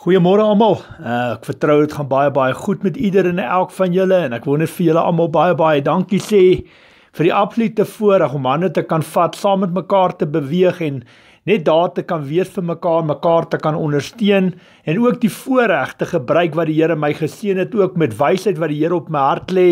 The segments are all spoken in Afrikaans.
Goeiemôre almal. Uh, ek vertrou dit gaan baie baie goed met ieder en elk van julle en ek wil net vir julle almal baie baie dankie sê vir die absolute voorreg om hande te kan vat, saam met mekaar te beweeg en net daar te kan wees vir mekaar, mekaar te kan ondersteun en ook die voorreg te gebruik wat die Here my geseën het ook met wysheid wat die Here op my hart lê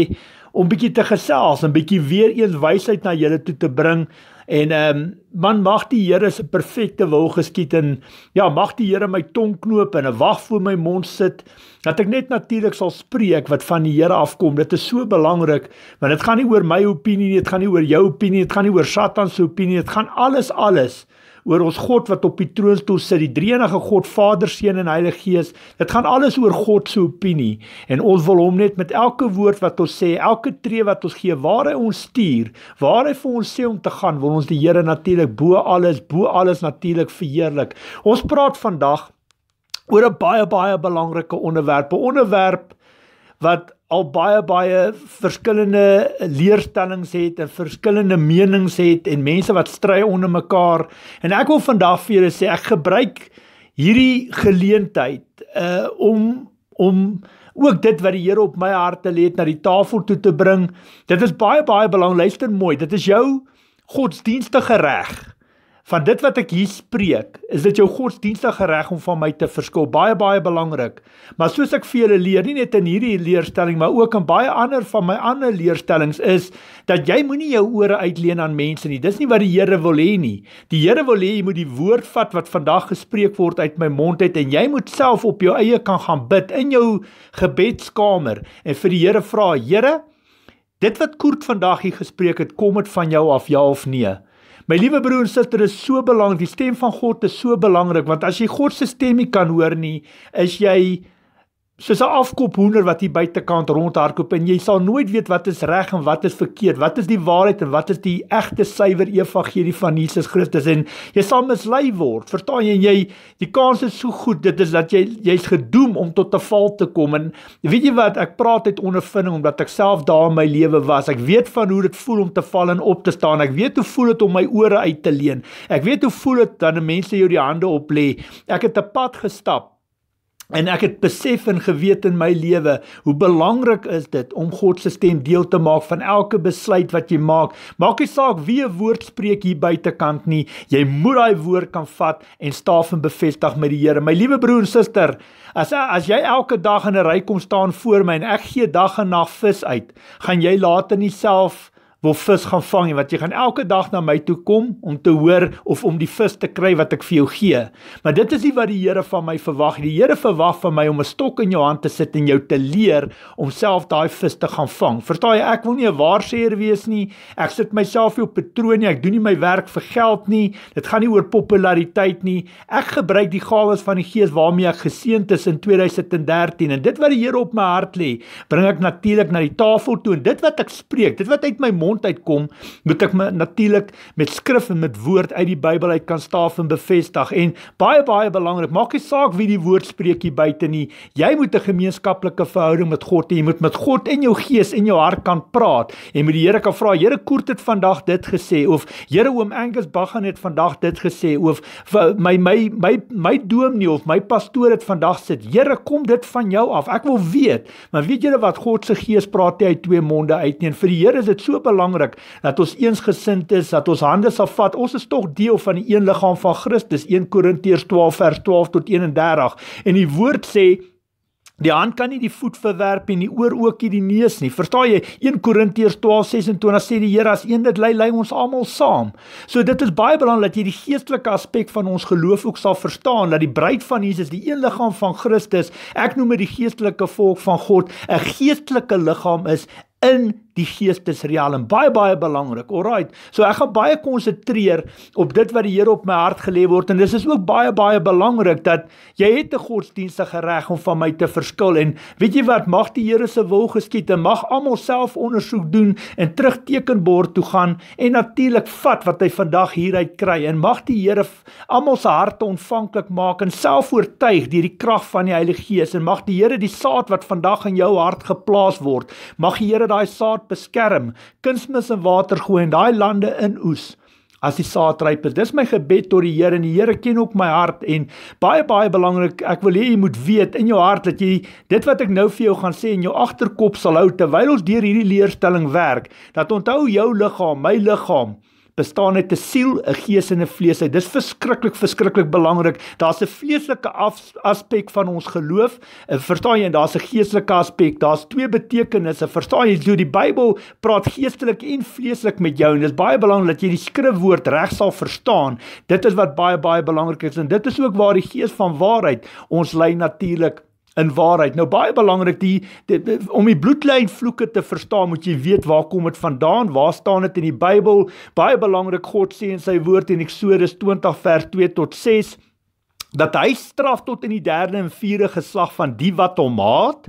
om bietjie te gesels en bietjie weer eens wysheid na julle toe te bring En ehm um, man mag die Here se perfekte wil geskied en ja, mag die Here my tong knoop en 'n wag voor my mond sit dat ek net natuurlik sal spreek wat van die Here afkom. Dit is so belangrik want dit gaan nie oor my opinie nie, dit gaan nie oor jou opinie, dit gaan nie oor Satan se opinie, dit gaan alles alles oor ons God wat op die troon toe sit, die drie-enige God, Vader, Seun en Heilige Gees. Dit gaan alles oor God se opinie en ons wil hom net met elke woord wat ons sê, elke tree wat ons gee, waar hy ons stuur, waar hy vir ons sê om te gaan, wil ons die Here natuurlik bo alles, bo alles natuurlik verheerlik. Ons praat vandag oor 'n baie baie belangrike onderwerp, 'n onderwerp wat al baie baie verskillende leerstellings het en verskillende menings het en mense wat stry onder mekaar en ek wil vandag vir julle sê ek gebruik hierdie geleentheid uh om om ook dit wat die Here op my hart lê het na die tafel toe te bring. Dit is baie baie belangrik. Luister mooi, dit is jou godsdienstige reg van dit wat ek hier spreek, is dit jou godsdienstige reg om van my te verskil. Baie baie belangrik. Maar soos ek vir julle leer, nie net in hierdie leerstelling, maar ook in baie ander van my ander leerstellings is dat jy moenie jou ore uitleen aan mense nie. Dis nie wat die Here wil hê nie. Die Here wil hê jy moet die woord vat wat vandag gespreek word uit my mond uit en jy moet self op jou eie kan gaan bid in jou gebedskamer en vir die Here vra, Here, dit wat Koert vandag hier gespreek het, kom dit van jou af ja of nee? My liewe broer en suster, dit is so belangrik. Die stem van God is so belangrik want as jy God se stem nie kan hoor nie, is jy soos 'n afkophoender wat hier buitekant rondhardloop en jy sal nooit weet wat is reg en wat is verkeerd, wat is die waarheid en wat is die egte suiwer evangelie van Jesus Christus en jy sal mislei word. Verstaan jy en jy die kans is so goed dit is dat jy jy's gedoem om tot 'n val te kom en weet jy wat ek praat uit ondervinding omdat ek self daar in my lewe was. Ek weet van hoe dit voel om te val en op te staan. Ek weet hoe voel dit om my ore uit te leen. Ek weet hoe voel dit wanneer mense jou die hande oplê. Ek het 'n pad gestap En ek het besef en geweet in my lewe hoe belangrik is dit om God se stem deel te maak van elke besluit wat jy maak. Maak nie saak wie 'n woord spreek hier buitekant nie. Jy moet daai woord kan vat en staaf en bevestig met die Here. My liewe broer en suster, as as jy elke dag in 'n ry kom staan voor my en ek gee dag en nag vis uit, gaan jy later nie self wil vis gaan vang en wat jy gaan elke dag na my toe kom om te hoor of om die vis te kry wat ek vir jou gee. Maar dit is nie wat die Here van my verwag nie. Die Here verwag van my om 'n stok in jou hand te sit en jou te leer om self daai vis te gaan vang. Verstaan jy, ek wil nie 'n waarseer wees nie. Ek sit myself nie op patroon nie. Ek doen nie my werk vir geld nie. Dit gaan nie oor populariteit nie. Ek gebruik die gawes van die Gees waarmee ek geseënd is in 2013 en dit wat die Here op my hart lê, bring ek natuurlik na die tafel toe en dit wat ek spreek, dit wat uit my mond mond uitkom, moet ek me natuurlik met skrif en met woord uit die Bybel uit kan staaf en bevestig. En baie baie belangrik, maak nie saak wie die woord spreek hier buite nie. Jy moet 'n gemeenskaplike verhouding met God hê. Jy moet met God en jou gees en jou hart kan praat. Jy moet die Here kan vra, Here Koert het vandag dit gesê of Here oom Angus Baggan het vandag dit gesê of my my my my dominee of my pastoor het vandag sê, Here kom dit van jou af. Ek wil weet. Maar weet julle wat God se gees praat hy uit twee monde uit nie. En vir die Here is dit so belangrijk belangrik dat ons eensgesind is, dat ons hande sal vat. Ons is tog deel van die een liggaam van Christus. 1 Korintiërs 12 vers 12 tot 31. En die woord sê Die hand kan nie die voet verwerp en die oor ook nie die neus nie. Verstaan jy? 1 Korintiërs 12:26 sê die Here as een dit lei, lei ons almal saam. So dit is baie belangrik dat jy die geestelike aspek van ons geloof ook sal verstaan dat die bruid van Jesus, die een liggaam van Christus, ek noem dit die geestelike volk van God, 'n geestelike liggaam is in die gees is reël en baie baie belangrik. Alraight. So ek gaan baie konsentreer op dit wat die Here op my hart gelê word en dis is ook baie baie belangrik dat jy het 'n godsdienstige reg om van my te verskil en weet jy wat mag die Here se wil geskied en mag almal self ondersoek doen en terug tekenbord toe gaan en natuurlik vat wat hy vandag hieruit kry en mag die Here almal se harte ontvanklik maak en self oortuig deur die krag van die Heilige Gees en mag die Here die saad wat vandag in jou hart geplaas word mag die Here daai saad beskerm, kunsmis en water gooi en daai lande in oes as die saadrypers. Dis my gebed tot die Here en die Here ken ook my hart en baie baie belangrik, ek wil hê jy moet weet in jou hart dat jy dit wat ek nou vir jou gaan sê in jou agterkop sal hou terwyl ons deur hierdie leerstelling werk. Dat onthou jou liggaam, my liggaam bestaan uit 'n siel, 'n gees en 'n vlees. Dit is verskriklik verskriklik belangrik. Daar's 'n vleeslike aspek van ons geloof. Eh, verstaan jy? En daar's 'n geestelike aspek. Daar's twee betekenisse. Verstaan jy? So die Bybel praat geestelik en vleeslik met jou en dit is baie belangrik dat jy die skrifwoord reg sal verstaan. Dit is wat baie baie belangrik is en dit is ook waar die gees van waarheid ons lei natuurlik in waarheid. Nou baie belangrik die, die, die om die bloedlyn vloeke te verstaan, moet jy weet waar kom dit vandaan? Waar staan dit in die Bybel? Baie belangrik God sê in sy woord in Eksodus 20 vers 2 tot 6 dat hy straf tot in die derde en vierde geslag van die wat hom haat,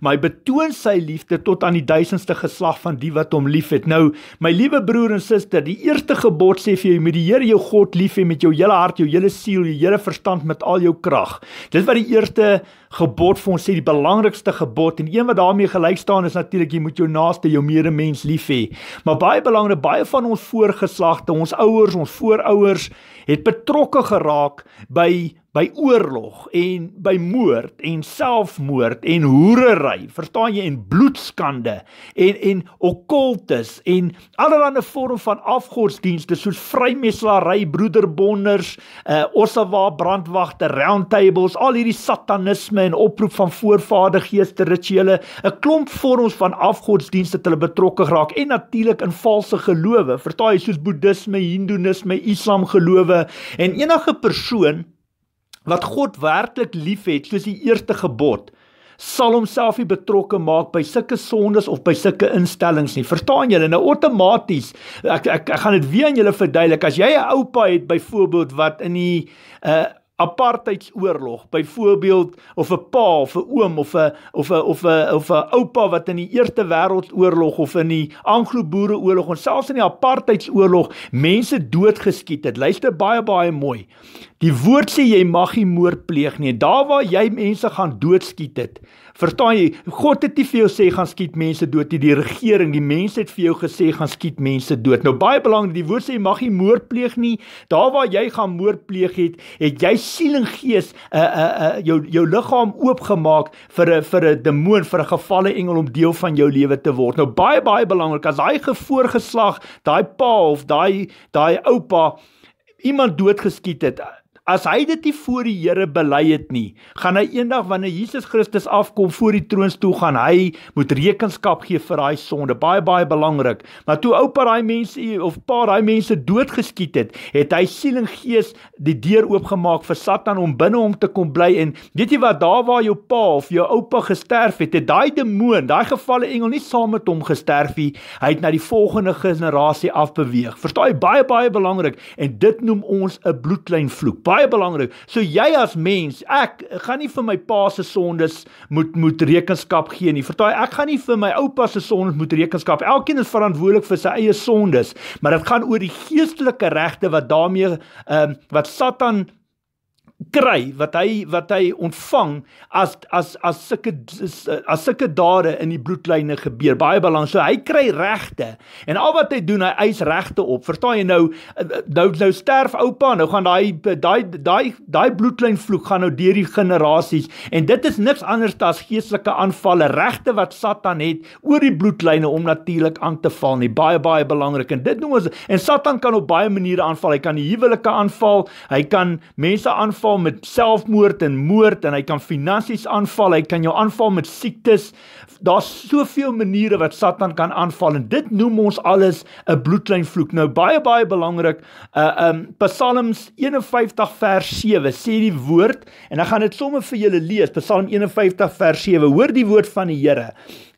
maar hy betoon sy liefde tot aan die duisendste geslag van die wat hom liefhet. Nou, my liewe broer en suster, die eerste gebod sê vir jou moet die Here jou God lief hê met jou hele hart, jou hele siel, jou hele verstand met al jou krag. Dis wat die eerste gebod vir ons sê die belangrikste gebod en een wat daarmee gelyk staan is natuurlik jy moet jou naaste, jou medemens lief hê. Maar baie belangrik, baie van ons voorgeslagte, ons ouers, ons voorouers het betrokke geraak by by oorlog en by moord en selfmoord en hoerery, verstaan jy, en bloedskande en en okkultes en allerlei 'n vorm van afgodsdienste soos vrymeslarry, broederbonders, uh eh, Ossawa brandwagte, roundtables, al hierdie satanisme seremonieë en oproep van voorvadergeeste rituele, 'n klomp vorms van afgodsdienste het hulle betrokke geraak en natuurlik in valse gelowe, vertaal soos boeddisme, hindoenisme, islam gelowe en enige persoon wat God werklik liefhet soos die eerste gebod sal homself nie betrokke maak by sulke sondes of by sulke instellings nie. Verstaan julle nou outomaties. Ek, ek ek gaan dit weer aan julle verduidelik. As jy 'n oupa het byvoorbeeld wat in die 'n uh, eh, apartheidsoorlog byvoorbeeld of 'n pa of 'n oom of 'n of 'n of 'n of 'n oupa wat in die Eerste Wêreldoorlog of in die Anglo-Boereoorlog en selfs in die apartheidsoorlog mense doodgeskiet het. Luister baie baie mooi. Die woord sê jy mag nie moord pleeg nie. Daar waar jy mense gaan doodskiet het. Verstaan jy? God het nie vir jou sê gaan skiet mense dood nie. Die regering, die mense het vir jou gesê gaan skiet mense dood. Nou baie belangrik, die woord sê jy mag nie moord pleeg nie. Daar waar jy gaan moord pleeg het, het jy siel en gees uh uh, uh jou jou liggaam oopgemaak vir 'n vir 'n demoon, vir 'n gevalle engel om deel van jou lewe te word. Nou baie baie belangrik, as daai gevoorgeslag, daai pa of daai daai oupa iemand doodgeskiet het, As hy dit nie voor die Here bely het nie, gaan hy eendag wanneer Jesus Christus afkom voor die troons toe gaan hy moet rekenskap gee vir daai sonde. Baie baie belangrik. Maar toe oupa daai mense of pa daai mense doodgeskiet het, het hy siel en gees die deur oopgemaak vir Satan om binne hom te kom bly en weet jy wat daar waar jou pa of jou oupa gesterf het, het daai demoon, daai gevalle engel nie saam met hom gesterf nie. Hy het na die volgende generasie afbeweeg. Verstaan jy baie baie belangrik en dit noem ons 'n bloedlyn vloek baie belangrik. So jy as mens, ek gaan nie vir my pa se sondes moet moet rekenskap gee nie. Vertraai, ek gaan nie vir my oupa se sondes moet rekenskap. Elkeen is verantwoordelik vir sy eie sondes, maar dit gaan oor die geestelike regte wat daarmee ehm um, wat Satan kry wat hy wat hy ontvang as as as sulke as sulke dade in die bloedlyne gebeur baie belangrik so hy kry regte en al wat hy doen hy eis regte op verstaan jy nou eh, eh, nou nou sterf oupa nou gaan daai daai daai daai bloedlyn vloek gaan nou deur die generasies en dit is niks anders as geestelike aanvalle regte wat satan het oor die bloedlyne om natuurlik aan te val nie baie baie belangrik en dit noem ons en satan kan op baie maniere aanval hy kan die huwelike aanval hy kan mense aanval aanval met selfmoord en moord en hy kan finansies aanval, hy kan jou aanval met siektes. Daar's soveel maniere wat Satan kan aanval en dit noem ons alles 'n bloedlyn vloek. Nou baie baie belangrik, uh um Psalms 51 vers 7 sê die woord en ek gaan dit sommer vir julle lees. Psalm 51 vers 7. Hoor die woord van die Here.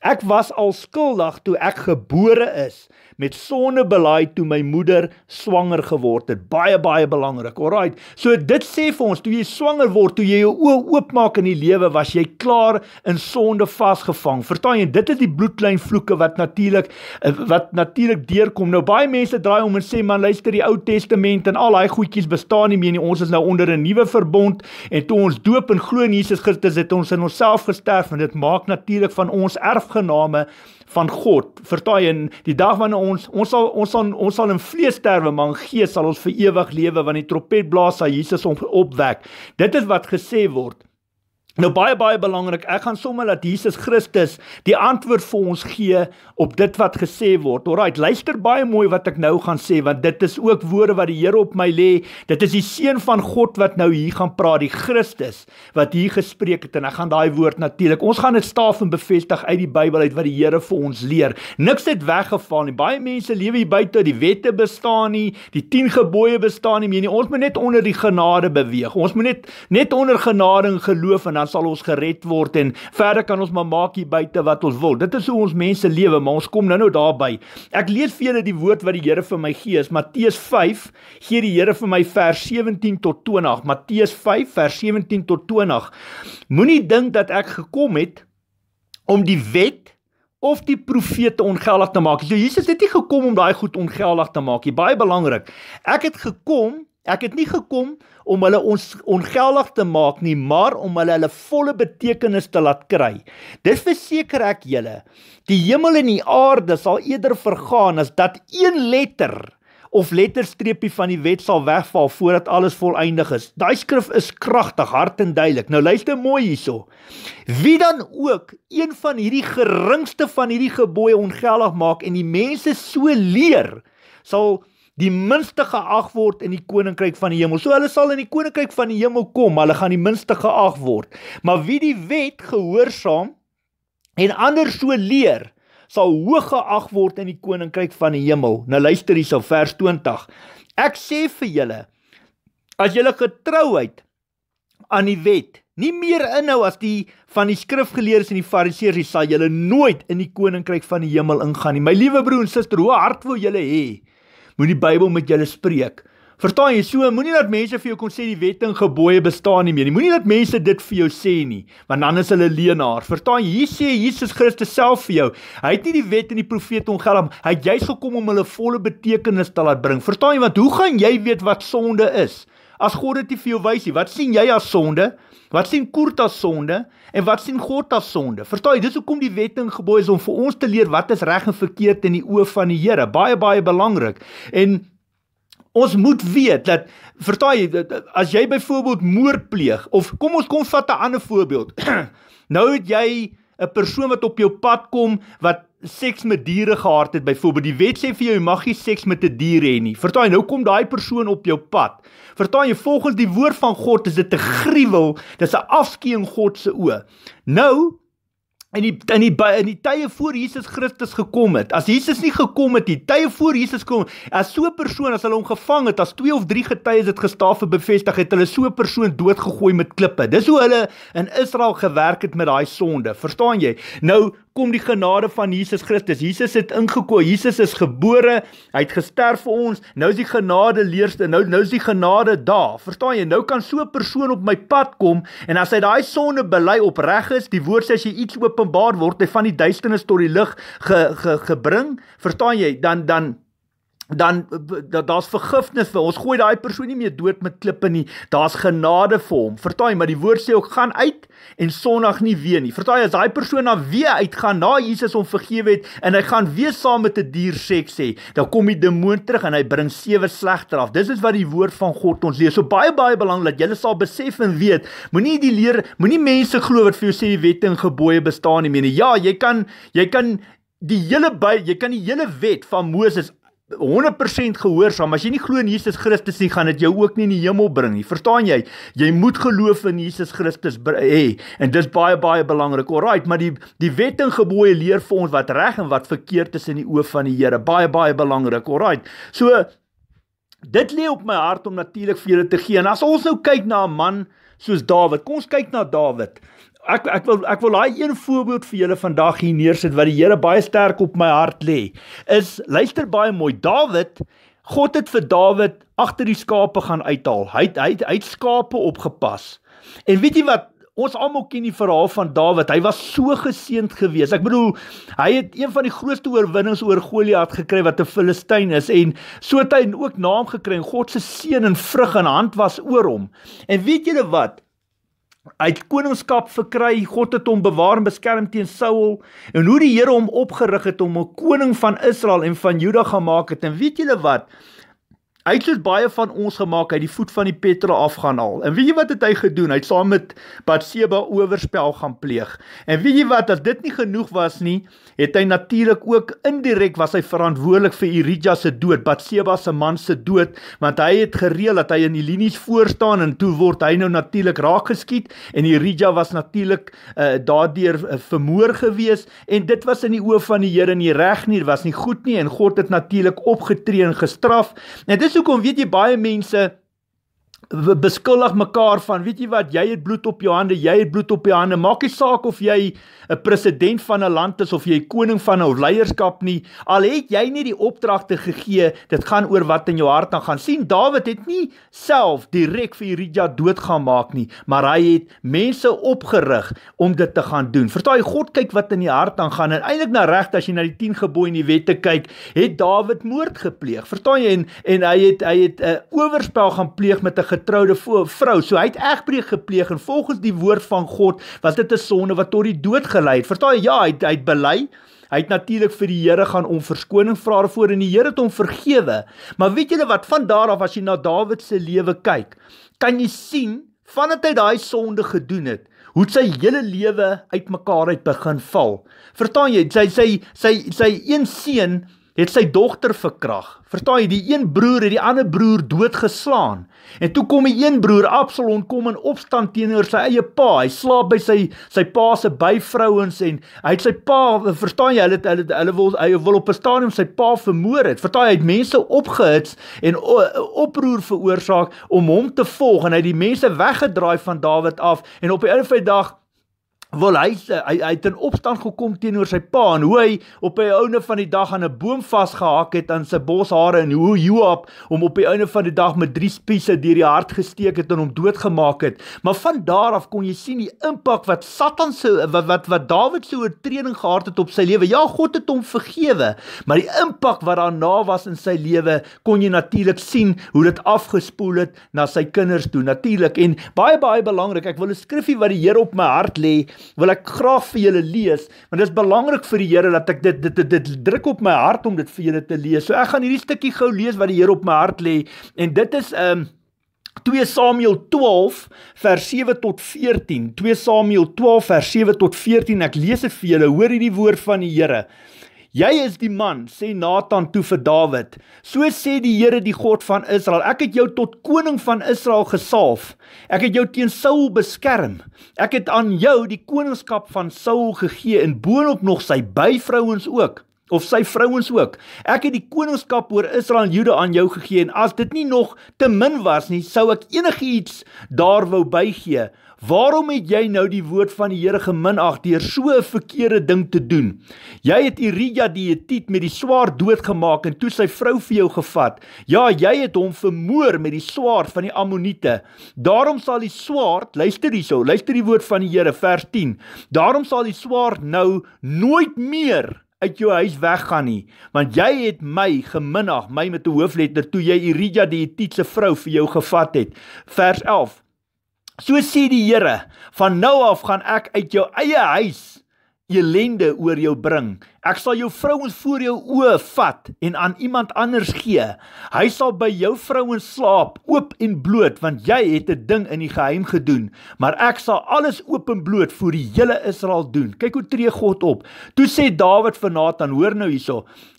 Ek was al skuldig toe ek gebore is met sonde belaaid toe my moeder swanger geword het. Baie baie belangrik. Alraight. So dit sê vir ons, toe jy swanger word, toe jy jou oë oopmaak in die lewe, was jy klaar in sonde vasgevang. Verstaan jy? Dit is die bloedlyn vloeke wat natuurlik eh, wat natuurlik deurkom. Nou baie mense draai om en sê man, luister die Ou Testament en al daai goedjies bestaan nie meer nie. Ons is nou onder 'n nuwe verbond en toe ons doop en glo in Jesus Christus het ons in onsself gesterf en dit maak natuurlik van ons erf opgename van God. Vertaai in die dag wanneer ons ons sal ons sal ons sal in vlees sterwe, maar in gees sal ons vir ewig lewe wanneer die trompet blaas sal Jesus ons opwek. Dit is wat gesê word. Nou baie baie belangrik, ek gaan sommer laat Jesus Christus die antwoord vir ons gee op dit wat gesê word. Alraait, luister baie mooi wat ek nou gaan sê want dit is ook woorde wat die Here op my lê. Dit is die seun van God wat nou hier gaan praat, die Christus wat hier gespreek het en ek gaan daai woord natuurlik. Ons gaan dit staaf en bevestig uit die Bybel uit wat die Here vir ons leer. Niks het weggevaal nie. Baie mense lewe hier buite, die wette bestaan nie, die 10 gebooie bestaan nie. Meen jy ons moet net onder die genade beweeg? Ons moet net net onder genade en geloof en dan sal ons gered word en verder kan ons maar maak hier buite wat ons wil. Dit is hoe ons mense lewe, maar ons kom nou-nou daarby. Ek lees vir julle die woord wat die Here vir my gee. Is Matteus 5 gee die Here vir my vers 17 tot 20. Matteus 5 vers 17 tot 20. Moenie dink dat ek gekom het om die wet of die profete ongeldig te maak. So Jesus het nie gekom om daai goed ongeldig te maak nie. Baie belangrik. Ek het gekom, ek het nie gekom om hulle ons ongeldig te maak nie, maar om hulle hulle volle betekenis te laat kry. Dis verseker ek julle, die hemel en die aarde sal eerder vergaan as dat een letter of letterstreepie van die wet sal wegval voordat alles volëindig is. Daai skrif is kragtig, hard en duidelik. Nou luister mooi hierso. Wie dan ook een van hierdie geringste van hierdie gebooie ongeldig maak en die mense so leer, sal die minste geag word in die koninkryk van die hemel. So hulle sal in die koninkryk van die hemel kom, maar hulle gaan die minste geag word. Maar wie die wet gehoorsaam en ander so leer, sal hoog geag word in die koninkryk van die hemel. Nou luister hier so vers 20. Ek sê vir julle as julle getrouheid aan die wet nie meer inhou as die van die skrifgeleerdes en die fariseërs, sal julle nooit in die koninkryk van die hemel ingaan nie. My liewe broer en suster, hoe hard wou julle hê? He? moet die Bybel met julle spreek. Verstaan jy? So moenie dat mense vir jou kon sê die wet en gebooie bestaan nie meer nie. Moenie dat mense dit vir jou sê nie, want dan is hulle leenaars. Verstaan jy? Hier sê Jesus Christus self vir jou. Hy het nie die wet en die profete ongelam. Hy het juist gekom om hulle volle betekenis te laat bring. Verstaan jy? Want hoe gaan jy weet wat sonde is? as God dit nie vir jou wys nie. Wat sien jy as sonde? Wat sien Kurt as sonde en wat sien God as sonde? Verstaan jy, dis hoekom die wet en gebooie is om vir ons te leer wat is reg en verkeerd in die oë van die Here. Baie baie belangrik. En ons moet weet dat verstaan jy, as jy byvoorbeeld moord pleeg of kom ons kom vat 'n ander voorbeeld. nou het jy 'n persoon wat op jou pad kom wat seks met diere gehad het byvoorbeeld die wet sê vir jou jy mag nie seks met 'n die dier hê nie. Vertaai nou kom daai persoon op jou pad. Vertaai jy volgens die woord van God is dit 'n gruwel, dis 'n afskeie in God se oë. Nou in die in die in die tye voor Jesus Christus gekom het. As Jesus nie gekom het nie, tye voor Jesus kom, as so 'n persoon as hulle hom gevang het, as twee of drie getuies dit gestaaf en bevestig het, hulle so 'n persoon doodgegooi met klippe. Dis hoe hulle in Israel gewerk het met daai sonde. Verstaan jy? Nou kom die genade van Jesus Christus. Jesus het ingekom. Jesus is gebore. Hy het gesterf vir ons. Nou is die genade leerste. Nou nou is die genade daar. Verstaan jy? Nou kan so 'n persoon op my pad kom en as hy daai sonde bely opreg is, die woord sê as jy iets openbaar word, hy van die duisternis tot die lig ge, ge, gebring. Verstaan jy? Dan dan dan eh, daar's da vergifnis vir ons gooi daai persoon nie meer dood met klippe nie daar's genade vir hom vertaai maar die woord sê ook gaan uit en sonnag nie weer nie vertaai as daai persoon dan weer uitgaan na Jesus hom vergewe het en hy gaan weer saam met 'n die dier seks hê dan kom die demoon terug en hy bring sewe slegter af dis is wat die woord van God ons leer so baie baie belangrik dat jy sal besef en weet moenie die leer moenie mense glo wat vir jou sê die wette en gebooie bestaan nie meer nie ja jy kan jy kan Die hele by, jy kan die hele wet van Moses 100% gehoorsaam. As jy nie glo in Jesus Christus nie, gaan dit jou ook nie in die hemel bring nie. Verstaan jy? Jy moet geloof in Jesus Christus hê en dis baie baie belangrik. Alraight, maar die die wet en gebooie leer vir ons wat reg en wat verkeerd is in die oë van die Here. Baie baie belangrik. Alraight. So dit lê op my hart om natuurlik vir julle te gee. En as ons nou kyk na 'n man soos Dawid. Kom ons kyk na Dawid ek ek wil ek wil daai een voorbeeld vir julle vandag hier neersit wat die Here baie sterk op my hart lê. Is luister baie mooi. Dawid, God het vir Dawid agter die skape gaan uithaal. Hy het, hy het, hy het skape opgepas. En weet jy wat Ons almal ken die verhaal van Dawid. Hy was so geseënd geweest. Ek bedoel, hy het een van die grootste oorwinnings oor Goliat gekry wat 'n Filistyn is en so het hy ook naam gekry en God se seën en vrug en hand was oor hom. En weet julle wat? Hy het koningskap verkry, God het hom bewaar en beskerm teen Saul en hoe die Here hom opgerig het om 'n koning van Israel en van Juda gemaak het. En weet julle wat? Hy het baie van ons gemaak uit die voet van die Petra afgaan al. En weet jy wat het hy gedoen? Hy het saam met Bathsheba owerspel gaan pleeg. En weet jy wat? As dit nie genoeg was nie, het hy natuurlik ook indirek was hy verantwoordelik vir Urijah se dood, Batseba se man se dood, want hy het gereël dat hy in die linies voor staan en toe word hy nou natuurlik raakgeskiet en Urijah was natuurlik uh, daardeur uh, vermoor gewees en dit was in die oë van die Here nie reg nie, was nie goed nie en God het natuurlik opgetree en gestraf. En dit is hoekom weet jy baie mense beskuldig mekaar van weet jy wat jy het bloed op jou hande jy het bloed op jou hande maak nie saak of jy 'n president van 'n land is of jy koning van 'n leierskap nie al het jy nie die opdragte gegee dit gaan oor wat in jou hart aan gaan sien Dawid het nie self direk vir Uria doodgaan maak nie maar hy het mense opgerig om dit te gaan doen verstaan jy God kyk wat in die hart aan gaan en eintlik na reg as jy na die 10 gebooie in die wette kyk het Dawid moord gepleeg verstaan jy en, en hy het hy het 'n uh, oorspel gaan pleeg met 'n getroude vrou. So hy het egbreek gepleeg en volgens die woord van God was dit 'n sonde wat tot die dood gelei het. Verstaan jy? Ja, hy het, hy het bely. Hy het natuurlik vir die Here gaan om verskoning vra voor en die Here het hom vergewe. Maar weet julle wat? Van daar af as jy na Dawid se lewe kyk, kan jy sien vandat hy daai sonde gedoen het hoe sy hele lewe uitmekaar uit begin val. Vertaan jy? Sy sy sy sy een seun het sy dogter verkrag. Verstaan jy, die een broer het die ander broer doodgeslaan. En toe kom die een broer Absalom kom in opstand teenoor sy eie pa. Hy slaap by sy sy pa se byvrouens en hy het sy pa, verstaan jy, hulle hulle hulle wil eie wil op 'n stadium sy pa vermoor het. Verstaan jy, hy het mense opgehits en oproer veroorsaak om hom te volg en hy het die mense weggedraai van Dawid af en op 'n uiteindelike dag wil hy eh, hy, hy het in opstand gekom teenoor sy pa en hoe hy op die ouene van die dag aan 'n boom vasgehak het aan sy boshare en hoe Joab hom op die ouene van die dag met drie spiese deur die hart gesteek het en hom doodgemaak het maar van daar af kon jy sien die impak wat Satan se wat wat, wat Dawid se oortreding gehad het op sy lewe ja God het hom vergewe maar die impak wat daarna was in sy lewe kon jy natuurlik sien hoe dit afgespoel het na sy kinders toe natuurlik en baie baie belangrik ek wil 'n skriffie wat die Here op my hart lê wil ek graag vir julle lees want dit is belangrik vir die Here dat ek dit dit dit, dit druk op my hart om dit vir julle te lees. So ek gaan hierdie stukkie gou lees wat die Here op my hart lê en dit is ehm um, 2 Samuel 12 vers 7 tot 14. 2 Samuel 12 vers 7 tot 14. Ek lees dit vir julle. Hoor hierdie woord van die Here. Jy is die man, sê Nathan toe vir Dawid. So sê die Here die God van Israel, ek het jou tot koning van Israel gesalf. Ek het jou teen Saul beskerm. Ek het aan jou die koningskap van Saul gegee en boonop nog sy byvrouens ook of sy vrouens ook. Ek het die koningskap oor Israel en Juda aan jou gegee en as dit nie nog te min was nie, sou ek enigiets daar wou bygee Waarom het jy nou die woord van die Here geminag deur so 'n verkeerde ding te doen? Jy het Uria die Hetiet met die swaard doodgemaak en toe sy vrou vir jou gevat. Ja, jy het hom vermoor met die swaard van die Ammoniete. Daarom sal die swaard, luister hierso, luister die woord van die Here vers 10. Daarom sal die swaard nou nooit meer uit jou huis weggaan nie want jy het my geminag my met 'n hoofletter toe jy Irija die Hetitse vrou vir jou gevat het vers So sê die Here, van nou af gaan ek uit jou eie huis elende oor jou bring Ek sal jou vrouens voor jou oë vat en aan iemand anders gee. Hy sal by jou vrouens slaap, oop en bloot, want jy het 'n ding in die geheim gedoen, maar ek sal alles oop en bloot vir die hele Israel doen. Kyk hoe tree God op. Toe sê Dawid vir Nathan, hoor nou hierso.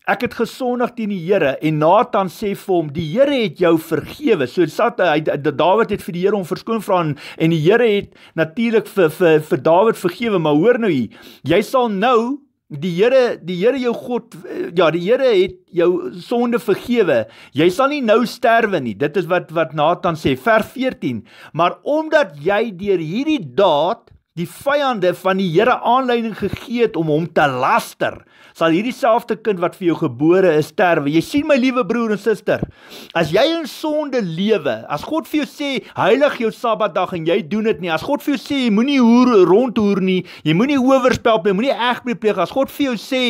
Ek het gesondig teen die Here en Nathan sê vir hom, die Here het jou vergewe. So sat hy Dawid het vir die Here om verskoon vra en die Here het natuurlik vir vir vir Dawid vergewe, maar hoor nou hier, jy sal nou Die Here, die Here jou God, eh, ja, die Here het jou sonde vergewe. Jy sal nie nou sterwe nie. Dit is wat wat Nathan sê, vers 14. Maar omdat jy deur hierdie daad die vyande van die Here aanleiding gegee het om hom te laster, sal hierdie selfde kind wat vir jou gebore is sterwe. Jy sien my liewe broer en suster, as jy in sonde lewe, as God vir jou sê heilig jou Sabbatdag en jy doen dit nie, as God vir jou sê jy moenie hoer rondhoer nie, jy moenie owerspel nie, moenie egbreek pleeg as God vir jou sê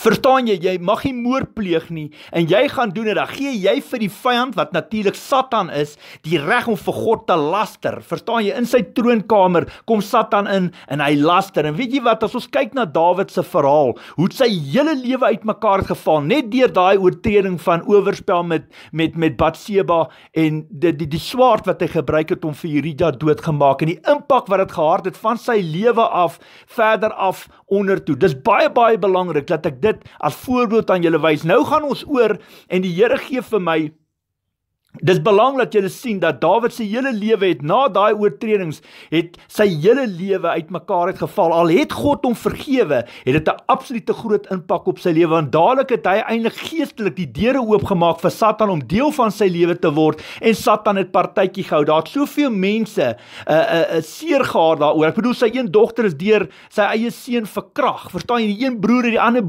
Verstaan jy, jy mag nie moord pleeg nie en jy gaan doen dit. Dan gee jy vir die vyand wat natuurlik Satan is, die reg om vir God te laster. Verstaan jy, in sy troonkamer kom Satan in en hy laster. En weet jy wat, as ons kyk na Dawid se verhaal, hoe sy hele lewe uitmekaar geval net deur daai oortreding van oorspel met met met Batseba en die die die swaard wat hy gebruik het om vir Uria doodgemaak en die impak wat dit gehad het van sy lewe af verder af onder toe. Dis baie baie belangrik dat ek dit as voorbeeld aan julle wys. Nou gaan ons oor en die Here gee vir my Dis belangrik dat jy sien dat Dawid se hele lewe het na daai oortredings het sy hele lewe uitmekaar het geval. Al het God hom vergewe, het dit 'n absolute groot impak op sy lewe want dadelik het hy eintlik geestelik die deure oopgemaak vir Satan om deel van sy lewe te word en Satan het partytjie gehou. Daar het soveel mense 'n uh, eh, 'n uh, eh, uh, eh, seer gehad daaroor. Ek bedoel sy een dogter is deur sy eie seun verkrag. Verstaan jy? Die een broer het die ander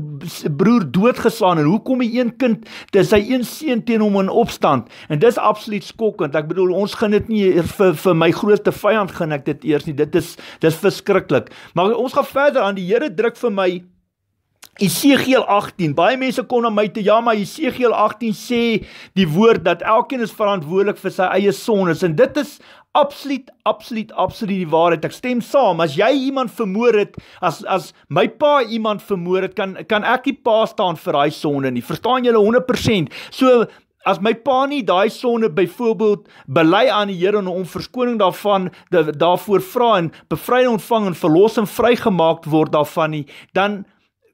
broer doodgeslaan en hoekom 'n een kind, dis sy een seun teen hom in opstand. En dis is absoluut skokkend. Ek bedoel ons gaan dit nie vir vir my grootste vyand gaan ek dit eers nie. Dit is dis verskriklik. Maar ons gaan verder aan die Here druk vir my Esegiel 18. Baie mense kom na my toe. Ja, maar Esegiel 18 sê die woord dat elkeen is verantwoordelik vir sy eie sondes en dit is absoluut absoluut absoluut die waarheid. Ek stem saam. As jy iemand vermoor het, as as my pa iemand vermoor het, kan kan ek nie pa staan vir daai sonde nie. Verstaan julle 100%? So As my pa nie daai sonde byvoorbeeld bely aan die Here en hom verskoning daarvan daarvoor vra en bevryding ontvang en verlossing vrygemaak word daarvan nie, dan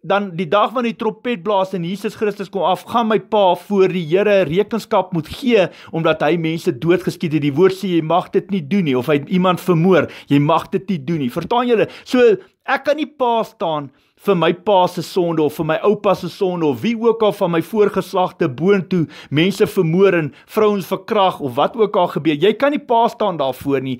dan die dag wanneer die trompet blaas en Jesus Christus kom af, gaan my pa voor die Here rekenskap moet gee omdat hy mense doodgeskiet het. Die woord sê jy mag dit nie doen nie of hy iemand vermoor. Jy mag dit nie doen nie. Verstaan julle? So ek kan nie pa staan nie vir my pa se sonde of vir my oupa se sonde of wie ook al van my voorgeslagte boontoe mense vermoor en vrouens verkrag of wat ook al gebeur. Jy kan nie pa staan daarvoor nie.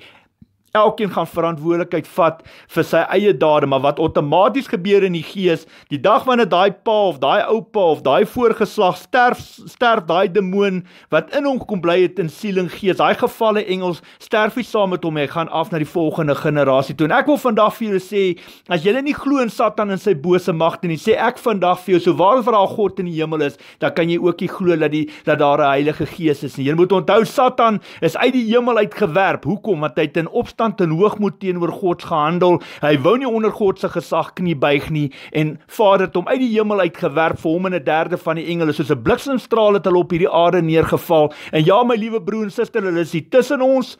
Elkeen gaan verantwoordelikheid vat vir sy eie dade, maar wat outomaties gebeur in die gees, die dag wanneer daai pa of daai oupa of daai voorgeslag sterf, sterf daai demoon wat in hom kom bly het in siel en gees. Daai gevalle engels sterf hy saam met hom en hy gaan af na die volgende generasie toe. En ek wil vandag vir julle sê, as julle nie glo in Satan en sy bose magte nie, sê ek vandag vir jou, so waar vir daai God in die hemel is, dan kan jy ook nie glo dat die dat daar 'n Heilige Gees is nie. Jy moet onthou Satan is uit die hemel uit gewerp. Hoekom? Want hy het in opstand en hoogmoed teenoor God gehandel. Hy wou nie onder God se gesag knie buig nie en Vader het hom uit die hemel uitgewerp vir hom en 'n derde van die engele soos 'n bliksemstraal het hulle op hierdie aarde neergeval. En ja, my liewe broer en suster, hulle is hier tussen ons.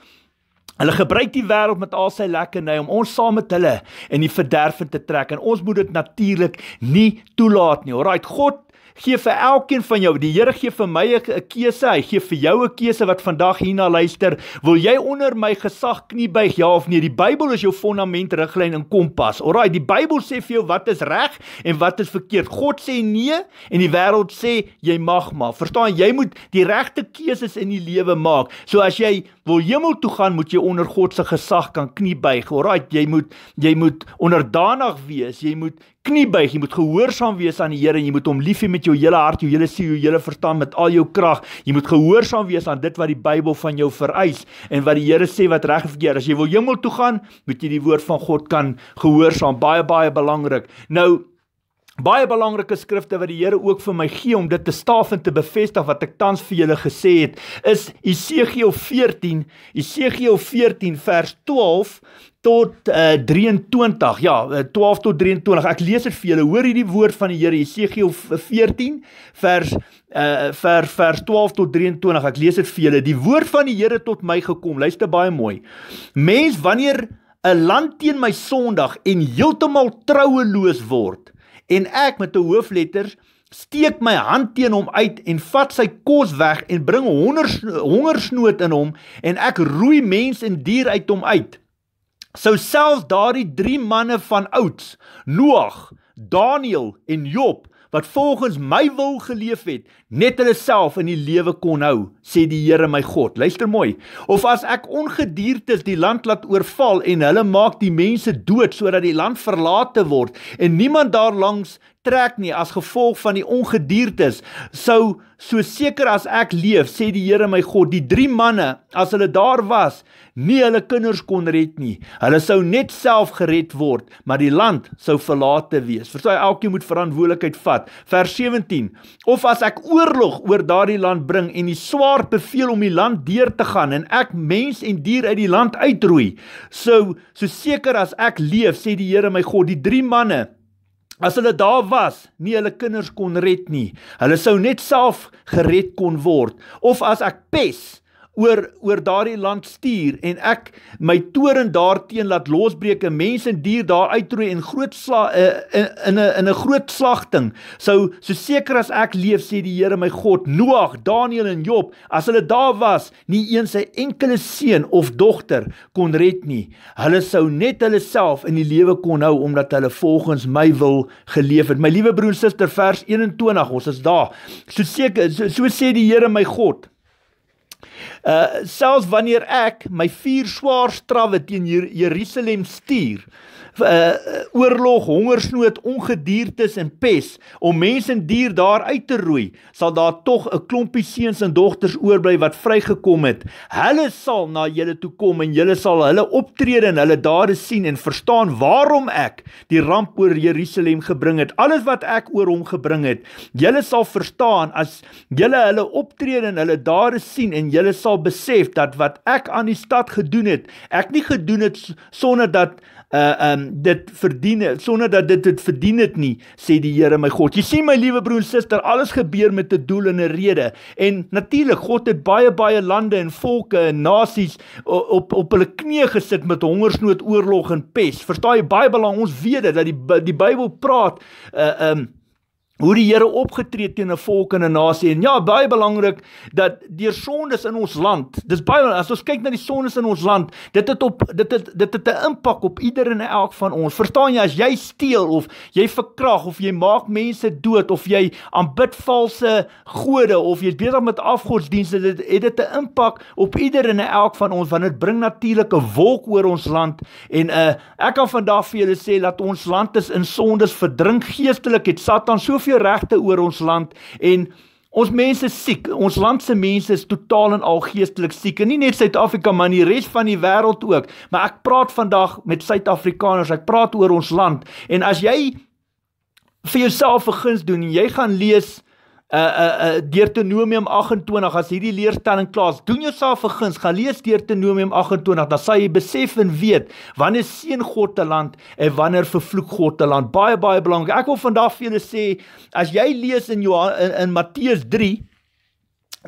Hulle gebruik die wêreld met al sy lekkernye om ons saam met hulle in die verderf te trek en ons moet dit natuurlik nie toelaat nie. Alraai, God gee vir elkeen van jou. Die Here gee vir my 'n keuse. Hy gee vir jou 'n keuse wat vandag hierna luister. Wil jy onder my gesag knie buig? Ja of nee? Die Bybel is jou fondament, riglyn en kompas. Alraai, die Bybel sê vir jou wat is reg en wat is verkeerd. God sê nee en die wêreld sê jy mag maar. Verstaan, jy moet die regte keuses in die lewe maak. So as jy wil hemel toe gaan, moet jy onder God se gesag kan kniebuig. Alraai, jy moet jy moet onderdanig wees. Jy moet kniebuig. Jy moet gehoorsaam wees aan die Here en jy moet hom lief hê met jou hele hart, jou hele siel, jou hele verstand met al jou krag. Jy moet gehoorsaam wees aan dit wat die Bybel van jou vereis en wat die Here sê wat reg en verkeerd. As jy wil hemel toe gaan, moet jy die woord van God kan gehoorsaam. Baie baie belangrik. Nou Baie belangrike skrifte wat die Here ook vir my gee om dit te staaf en te bevestig wat ek tans vir julle gesê het, is Esegiel 14, Esegiel 14 vers 12 tot uh, eh, 23. Ja, 12 eh, tot 23. Ek lees dit vir julle. Hoor hierdie woord van die Here, Esegiel 14 eh, vers uh vers vers 12 tot 23. Ek lees dit vir julle. Die woord van die Here tot my gekom. Luister baie mooi. Mens, wanneer 'n land teen my sondig en heeltemal troueloos word, en ek met 'n hoofletter steek my hand teen hom uit en vat sy kos weg en bring honders hongersnood in hom en ek roei mens en dier uit hom uit. Sou selfs daardie drie manne van ouds, Noag, Daniël en Job wat volgens my wil geleef het, net hulle self in die lewe kon hou, sê die Here my God. Luister mooi. Of as ek ongediertes die land laat oorval en hulle maak die mense dood sodat die land verlate word en niemand daar langs trek nie as gevolg van die ongediertes sou so seker as ek leef sê die Here my God die drie manne as hulle daar was nie hulle kinders kon red nie hulle sou net self gered word maar die land sou verlate wees verstaan elkeen moet verantwoordelikheid vat vers 17 of as ek oorlog oor daardie land bring en die swaard beveel om die land deur te gaan en ek mens en dier uit die land uitroei sou so seker as ek leef sê die Here my God die drie manne As hulle daar was, nie hulle kinders kon red nie. Hulle sou net self gered kon word. Of as ek pes oor oor daardie land stuur en ek my toren daarteen laat losbreek en mense en dier daar uitroei en groot sla eh, eh, in 'n in 'n groot slagting sou so seker as ek leef sê die Here my God Noag, Daniël en Job as hulle daar was nie een sy enkele seun of dogter kon red nie hulle sou net hulle self in die lewe kon hou omdat hulle volgens my wil geleef het my liewe broer en suster vers 21 ons is daar so seker so, so sê die Here my God Uh selfs wanneer ek my vier swaar strawwe teen Jerusalem stuur, uh, oorlog, hongersnood, ongediertes en pes om mense en dier daar uit te roei, sal daar tog 'n klompie seuns en dogters oorbly wat vrygekom het. Hulle sal na julle toe kom en julle sal hulle optrede en hulle dade sien en verstaan waarom ek die ramp oor Jerusalem gebring het. Alles wat ek oor hom gebring het, julle sal verstaan as julle hulle optrede en hulle dade sien en julle sal besef dat wat ek aan die stad gedoen het, ek nie gedoen het sonder dat uh um dit verdien het, sonder dat dit dit verdien het nie sê die Here my God jy sien my liewe broer en suster alles gebeur met 'n doel en 'n rede en natuurlik God het baie baie lande en volke en nasies op op hulle knieë gesit met hongersnood oorlog en pes verstaan jy baie belang ons weet dit dat die die Bybel praat uh um hoe die Here opgetree het teen 'n volk en 'n nasie en ja baie belangrik dat deur sondes in ons land dis baie as ons kyk na die sondes in ons land dit het op dit het dit het 'n impak op ieder en elk van ons verstaan jy as jy steel of jy verkrag of jy maak mense dood of jy aanbid valse gode of jy's besig met afgodsdienste dit het dit 'n impak op ieder en elk van ons want dit bring natuurlik 'n wolk oor ons land en uh, ek kan vandag vir julle sê dat ons land is in sondes verdrink geestelik het satan soveel jou regte oor ons land en ons mense siek. Ons land se mense is totaal en al geestelik siek. En nie net Suid-Afrika maar die res van die wêreld ook. Maar ek praat vandag met Suid-Afrikaners. Ek praat oor ons land. En as jy vir jouself 'n guns doen, jy gaan lees Uh, uh, uh, Deuteronomium 28 as hierdie leerstelling klaar is, doen jouself 'n guns, gaan lees Deuteronomium 28, dan sal jy besef en weet wanneer seën God te land en wanneer vervloek God te land. Baie baie belangrik. Ek wil vandag vir julle sê as jy lees in Johannes in, in Matteus 3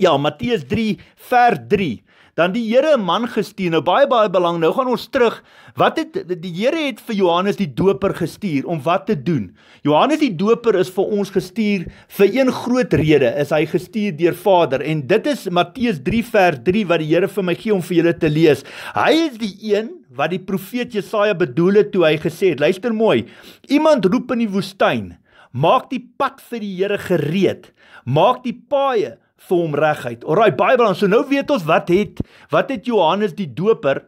ja, Matteus 3 vers 3 Dan die Here 'n man gestuur. Nou baie baie belang. Nou gaan ons terug Wat het die Here het vir Johannes die Doper gestuur om wat te doen? Johannes die Doper is vir ons gestuur vir een groot rede. Is hy gestuur deur Vader en dit is Matteus 3 vers 3 wat die Here vir my gee om vir julle te lees. Hy is die een wat die profeet Jesaja bedoel het toe hy gesê het: "Luister mooi. Iemand roep in die woestyn: Maak die pad vir die Here gereed. Maak die paaie vir hom reguit." Alraai, baie baie. So nou weet ons wat het wat het Johannes die Doper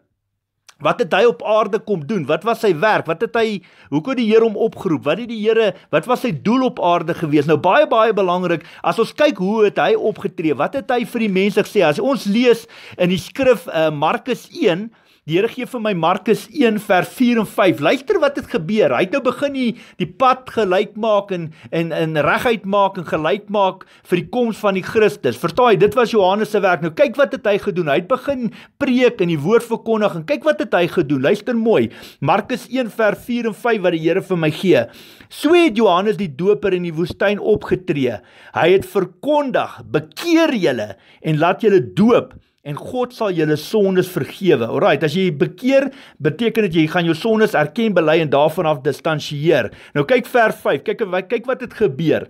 Wat het hy op aarde kom doen? Wat was sy werk? Wat het hy hoekom het die Here hom opgeroep? Wat het die Here wat was sy doel op aarde gewees? Nou baie baie belangrik, as ons kyk hoe het hy opgetree? Wat het hy vir die mense gesê? As ons lees in die skrif uh, Markus 1 Die Here gee vir my Markus 1 vers 4 en 5. Luister wat het gebeur. Hy het nou begin die, die pad gelyk maak en en en reguit maak en gelyk maak vir die koms van die Christus. Vertel hy, dit was Johannes se werk. Nou kyk wat het hy gedoen. Hy het begin preek en die woord verkondig en kyk wat het hy gedoen. Luister mooi. Markus 1 vers 4 en 5 wat die Here vir my gee. So het Johannes die doper in die woestyn opgetree. Hy het verkondig, "Bekeer julle en laat julle doop." en God sal julle sondes vergewe. Alraai, as jy bekeer, beteken dit jy gaan jou sondes erken, bely en daarvan af distansieer. Nou kyk ver 5, kyk kyk wat het gebeur.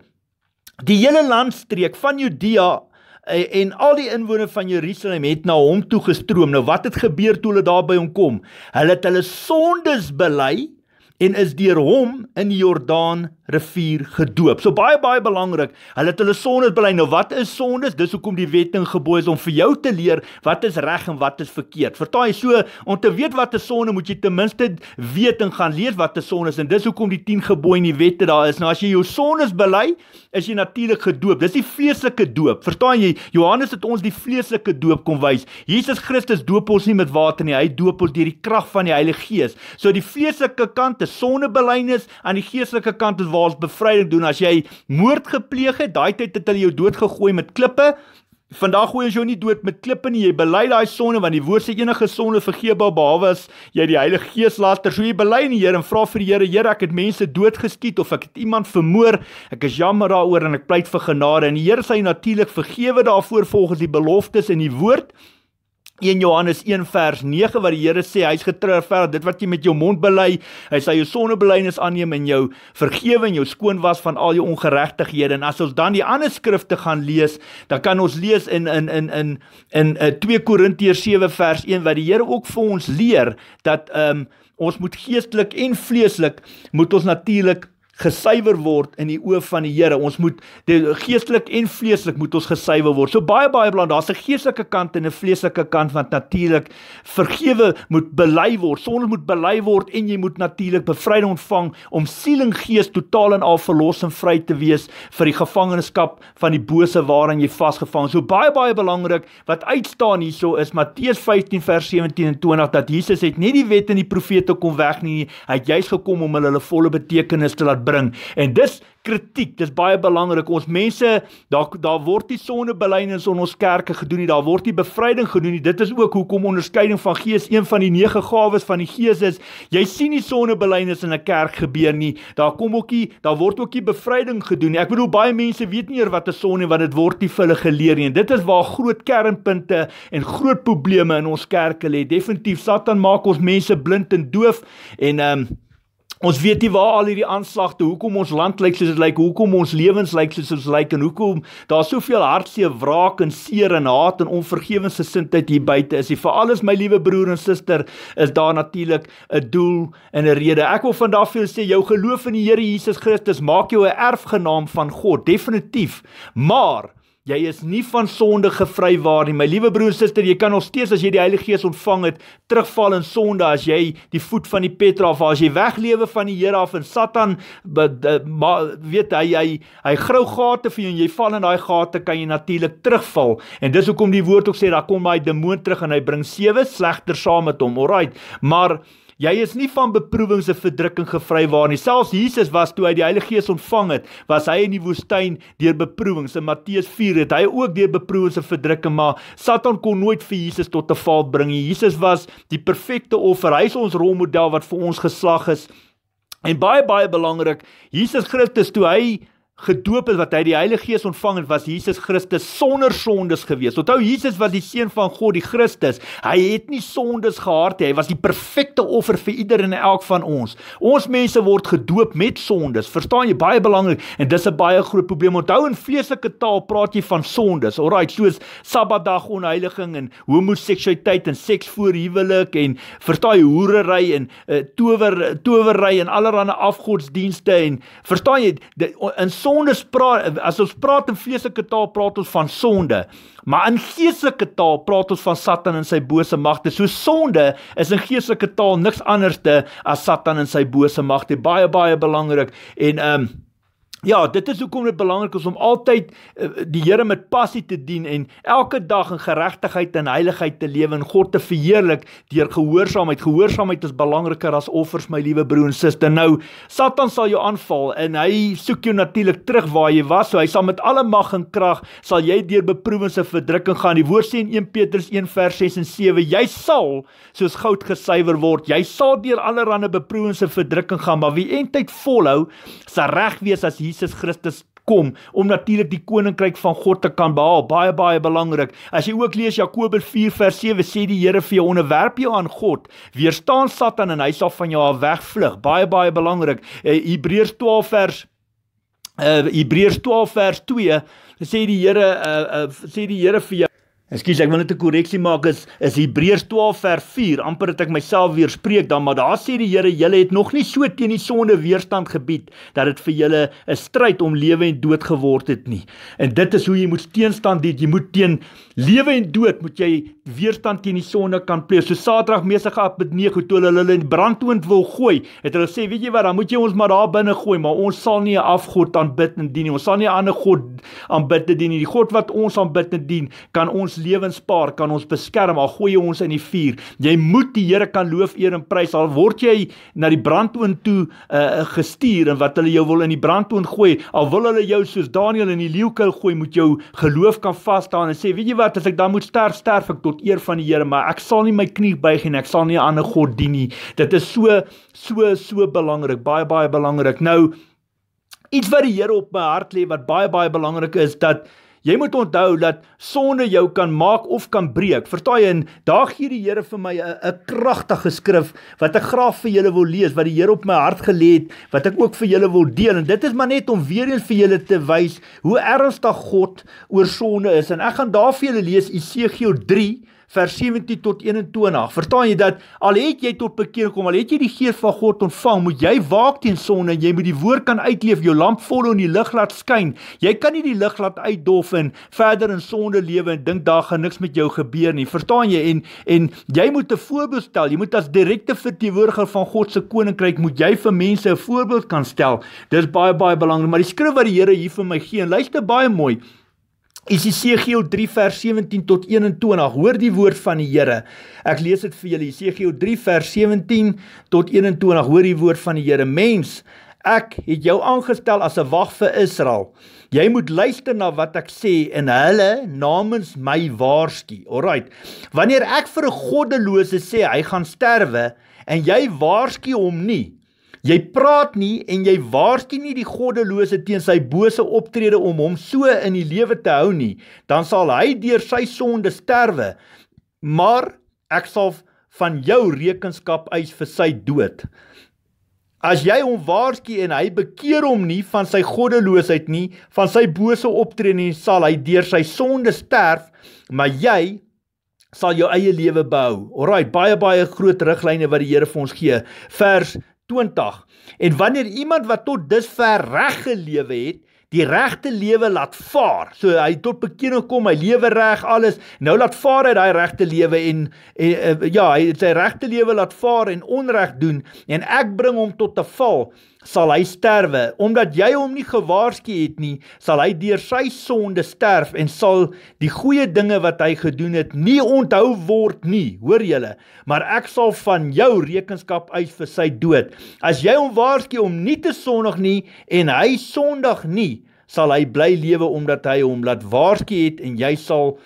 Die hele landstreek van Judea eh, en al die inwoners van Jerusalem het na hom toe gestroom. Nou wat het gebeur toe hulle daar by hom kom? Hulle het hulle sondes bely en is deur hom in die Jordaan rivier gedoop. So baie baie belangrik. Hulle het hulle sondes bely. Nou wat is sondes? Dis hoekom die wet ding gebooi is om vir jou te leer wat is reg en wat is verkeerd. Vertaai so om te weet wat 'n sonde moet jy ten minste weet en gaan leer wat 'n sonde is en dis hoekom die 10 gebooie in die wet daar is. Nou as jy jou sondes bely, is jy natuurlik gedoop. Dis die vleeslike doop. Vertaai jy Johannes het ons die vleeslike doop kom wys. Jesus Christus doop ons nie met water nie. Hy doop ons deur die krag van die Heilige Gees. So die vleeslike kant is sondebelynis, aan die geestelike kant is waar ons bevryding doen. As jy moord gepleeg het, daai tyd het hulle jou dood gegooi met klippe. Vandag gooi ons jou nie dood met klippe nie. Jy bely daai sonde want die Woord sê enige sonde vergeefbaar behalwe as jy die Heilige Gees laat ter sou jy bely in die Here en vra vir die Here, Here, ek het mense doodgeskiet of ek het iemand vermoor. Ek is jammer daaroor en ek pleit vir genade en die Here sê natuurlik vergewe daarvoor volgens die beloftes in die Woord. 1 Johannes 1 vers 9 wat die Here sê hy's getroufer dit wat jy met jou mond bely hy sê jou sondebelydenis aanneem en jou vergewe en jou skoon was van al jou ongeregtighede en as ons dan die ander skrifte gaan lees dan kan ons lees in in in in in, in eh, 2 Korintiërs 7 vers 1 wat die Here ook vir ons leer dat ehm um, ons moet geestelik en vleeslik moet ons natuurlik gesuiwer word in die oë van die Here. Ons moet geestelik en vleeslik moet ons gesuiwer word. So baie baie belangrik, daar's 'n geestelike kant en 'n vleeslike kant want natuurlik vergewe moet bely word. Sonde moet bely word en jy moet natuurlik bevryding ontvang om siel en gees totaal en al verlos en vry te wees vir die gevangenskap van die bose waarin jy vasgevang is. So baie baie belangrik wat uitstaan hierso is Matteus 15 vers 17 en 20 dat Jesus het nie die wet en die profete kom wegneem nie. Hy het juis gekom om hulle hulle volle betekenis te laat bring. En dis kritiek, dis baie belangrik. Ons mense, daar daar word nie sondebelydenis in ons kerke gedoen nie. Daar word nie bevryding gedoen nie. Dit is ook hoekom onderskeiding van gees een van die nege gawes van die gees is. Jy sien nie sondebelydenis in 'n kerk gebeur nie. Daar kom ook nie, daar word ook nie bevryding gedoen nie. Ek bedoel baie mense weet nie eer wat 'n sonde is want dit word nie vir hulle geleer nie. En dit is waar groot kernpunte en groot probleme in ons kerke lê. Definitief Satan maak ons mense blind en doof en ehm um, Ons weet nie waar al hierdie aanslagte, hoekom ons land lyk soos dit lyk, hoekom ons lewens lyk soos ons lyk en hoekom daar soveel hartseer, wraak en seer en haat en onvergewensgesindheid hier buite is. Vir alles my liewe broer en suster, is daar natuurlik 'n doel en 'n rede. Ek wil vandag vir julle sê jou geloof in die Here Jesus Christus maak jou 'n erfgenaam van God, definitief. Maar Jy is nie van sonde gevry waar nie. My liewe broer en suster, jy kan nog steeds as jy die Heilige Gees ontvang het, terugval in sonde as jy die voet van die Petra af, as jy weglewe van die Here af en Satan maar weet hy hy hy grou gate vir jou en jy val in daai gate kan jy natuurlik terugval. En dis hoekom die woord ook sê daar kom daai demoon terug en hy bring sewe slegter saam met hom. Alraight. Maar Jy is nie van beproewings en verdrukking gevry waar nie. Selfs Jesus was toe hy die Heilige Gees ontvang het, was hy in die woestyn deur beproewings. In Matteus 4 het hy ook deur beproewings en verdrukking, maar Satan kon nooit vir Jesus tot 'n val bring nie. Jesus was die perfekte offer. Hy is ons rolmodel wat vir ons geslag is. En baie baie belangrik, Jesus Christus toe hy gedoop is wat hy die Heilige Gees ontvang het was Jesus Christus sonder sondes gewees. Onthou Jesus was die seun van God, die Christus. Hy het nie sondes gehad nie. Hy was die perfekte offer vir ieder en elk van ons. Ons mense word gedoop met sondes. Verstaan jy baie belangrik en dis 'n baie groot probleem. Onthou in vleeslike taal praat jy van sondes. Alraai, soos Sabbatdag onheiliging en homoseksualiteit en seks voor huwelik en verstaan jy hoerery en uh, tower towery en allerlei afgodsdienste en verstaan jy de, in sonde praat as ons praat in vleeslike taal praat ons van sonde, maar in geestelike taal praat ons van Satan en sy bose magte. So sonde is in geestelike taal niks anderste as Satan en sy bose magte. Baie baie belangrik en ehm um, Ja, dit is hoekom dit belangrik is om altyd uh, die Here met passie te dien en elke dag in geregtigheid en heiligheid te lewe en God te verheerlik deur gehoorsaamheid. Gehoorsaamheid is belangriker as offers, my liewe broer en suster. Nou, Satan sal jou aanval en hy soek jou natuurlik terug waar jy was. So hy sal met alle mag en krag sal jy deur beproewings en verdrukking gaan. Die Woord sê in 1 Petrus 1:6 en 7, jy sal soos goud gesuiwer word. Jy sal deur allerlei beproewings en verdrukking gaan, maar wie eintlik volhou, sal reg wees as hy Jesus Christus kom om natuurlik die koninkryk van God te kan behaal. Baie baie belangrik. As jy ook lees Jakobus 4 vers 7 sê die Here vir jou onderwerp jou aan God. Weerstaan Satan en hy sal van jou af wegvlug. Baie baie belangrik. Eh, Hebreërs 12 vers uh Hebreërs 12 vers 2 sê die Here uh, uh sê die Here vir jou Ekskuus, ek wil net 'n korreksie maak. Is is Hebreërs 12 vers 4. Amper het ek myself weer spreek dan, maar daar sê die Here, julle het nog nie so teen die sonde weerstand gebied dat dit vir julle 'n stryd om lewe en dood geword het nie. En dit is hoe jy moet teenstand, dit jy moet teen lewe en dood moet jy weerstand teen die sonde kan pleeg. So Saterdag mesige Abednego toe hulle hulle in brandtoond wil gooi, het hulle sê, weet jy wat, dan moet jy ons maar daar binne gooi, maar ons sal nie 'n afgod aanbid en dien nie. Ons sal nie 'n ander god aanbid en dien nie. Die God wat ons aanbid en dien, kan ons lewens spaar, kan ons beskerm. Al gooi jy ons in die vuur. Jy moet die Here kan loof, eer en prys. Al word jy na die brandtoond toe uh, gestuur en wat hulle jou wil in die brandtoond gooi, al wil hulle jou soos Daniël in die leeukuil gooi, moet jou geloof kan vas staan en sê, weet jy wat, dat as ek dan moet sterf, sterf ek tot eer van die Here, maar ek sal nie my knie buig en ek sal nie 'n ander god dien nie. Dit is so so so belangrik, baie baie belangrik. Nou iets wat die Here op my hart lê wat baie baie belangrik is dat Jy moet onthou dat sonde jou kan maak of kan breek. Vertaai en daag hier die Here vir my 'n kragtige skrif wat ek graag vir julle wil lees wat die Here op my hart gelê het wat ek ook vir julle wil deel en dit is maar net om weer eens vir julle te wys hoe ernstig God oor sonde is en ek gaan daar vir julle lees Esegio 3 vers 17 tot 21. Verstaan jy dat al het jy tot bekeer kom, al het jy die gees van God ontvang, moet jy waak teen sonde en jy moet die woord kan uitleef, jou lamp volle in die lig laat skyn. Jy kan nie die lig laat uitdof en verder in sonde lewe en dink daar gaan niks met jou gebeur nie. Verstaan jy? En en jy moet 'n voorbeeld stel. Jy moet as direkte verteenwoordiger van God se koninkryk moet jy vir mense 'n voorbeeld kan stel. Dis baie baie belangrik, maar die skrif wat die Here hier vir my gee, en luister baie mooi. Jesegiel 3 vers 17 tot 21 hoor die woord van die Here. Ek lees dit vir julle. Jesegiel 3 vers 17 tot 21 hoor die woord van die Here. Mens, ek het jou aangestel as 'n wag vir Israel. Jy moet luister na wat ek sê en hulle namens my waarsku. Alraight. Wanneer ek vir 'n goddelose sê hy gaan sterwe en jy waarsku hom nie, Jy praat nie en jy waarsku nie die goddelose teen sy bose optrede om hom so in die lewe te hou nie, dan sal hy deur sy sonde sterwe. Maar ek sal van jou rekenskap eis vir sy dood. As jy hom waarsku en hy bekeer hom nie van sy goddeloosheid nie, van sy bose optrede nie, sal hy deur sy sonde sterf, maar jy sal jou eie lewe behou. Alraai, baie baie groot riglyne wat die Here vir ons gee. Vers 20 en wanneer iemand wat tot dusver reg gelewe het die regte lewe laat vaar. So hy tot bekering kom, hy lewe reg, alles. Nou laat vaar hy daai regte lewe en, en eh, ja, hy sy regte lewe laat vaar en onreg doen en ek bring hom tot 'n val sal hy sterwe omdat jy hom nie gewaarsku het nie sal hy deur sy sonde sterf en sal die goeie dinge wat hy gedoen het nie onthou word nie hoor julle maar ek sal van jou rekenskap eis vir sy dood as jy hom waarsku om nie te sondig nie en hy sondig nie sal hy bly lewe omdat hy hom laat waarsku het en jy sal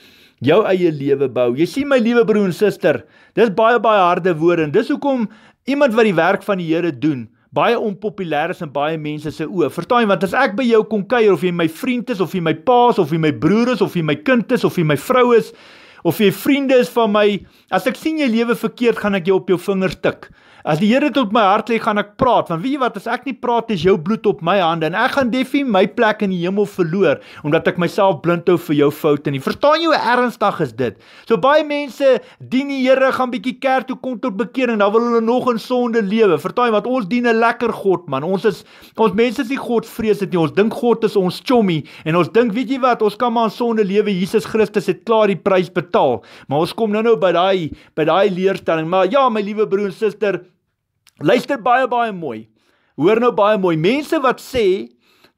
jou eie lewe bou jy sien my liewe broer en suster dis baie baie harde woorde en dis hoekom iemand wat die werk van die Here doen baie onpopulêr is in baie mense se oë. Vertaai want as ek by jou kom kuier of jy my vriend is of jy my pa is of jy my broer is of jy my kind is of jy my vrou is of jy vriende is van my, as ek sien jy lewe verkeerd, gaan ek jou op jou vingers tik. As die Here dit op my hart lê, gaan ek praat, want weet jy wat, as ek nie praat, is jou bloed op my hande en ek gaan defi my plek in die hemel verloor omdat ek myself blind hou vir jou foute en nie. Verstaan jy hoe ernstig is dit? So baie mense dien die Here, gaan bietjie kerk toe kom tot bekering, dan wil hulle nog in sonde lewe. Verstaan jy wat ons dien 'n lekker God, man. Ons is ons mense is nie God vrees dit nie. Ons dink God is ons chommie en ons dink, weet jy wat, ons kan maar in sonde lewe. Jesus Christus het klaar die prys betaal. Maar ons kom nou-nou by daai by daai leerstelling. Maar ja, my liewe broer en suster, Luister baie baie mooi. Hoor nou baie mooi. Mense wat sê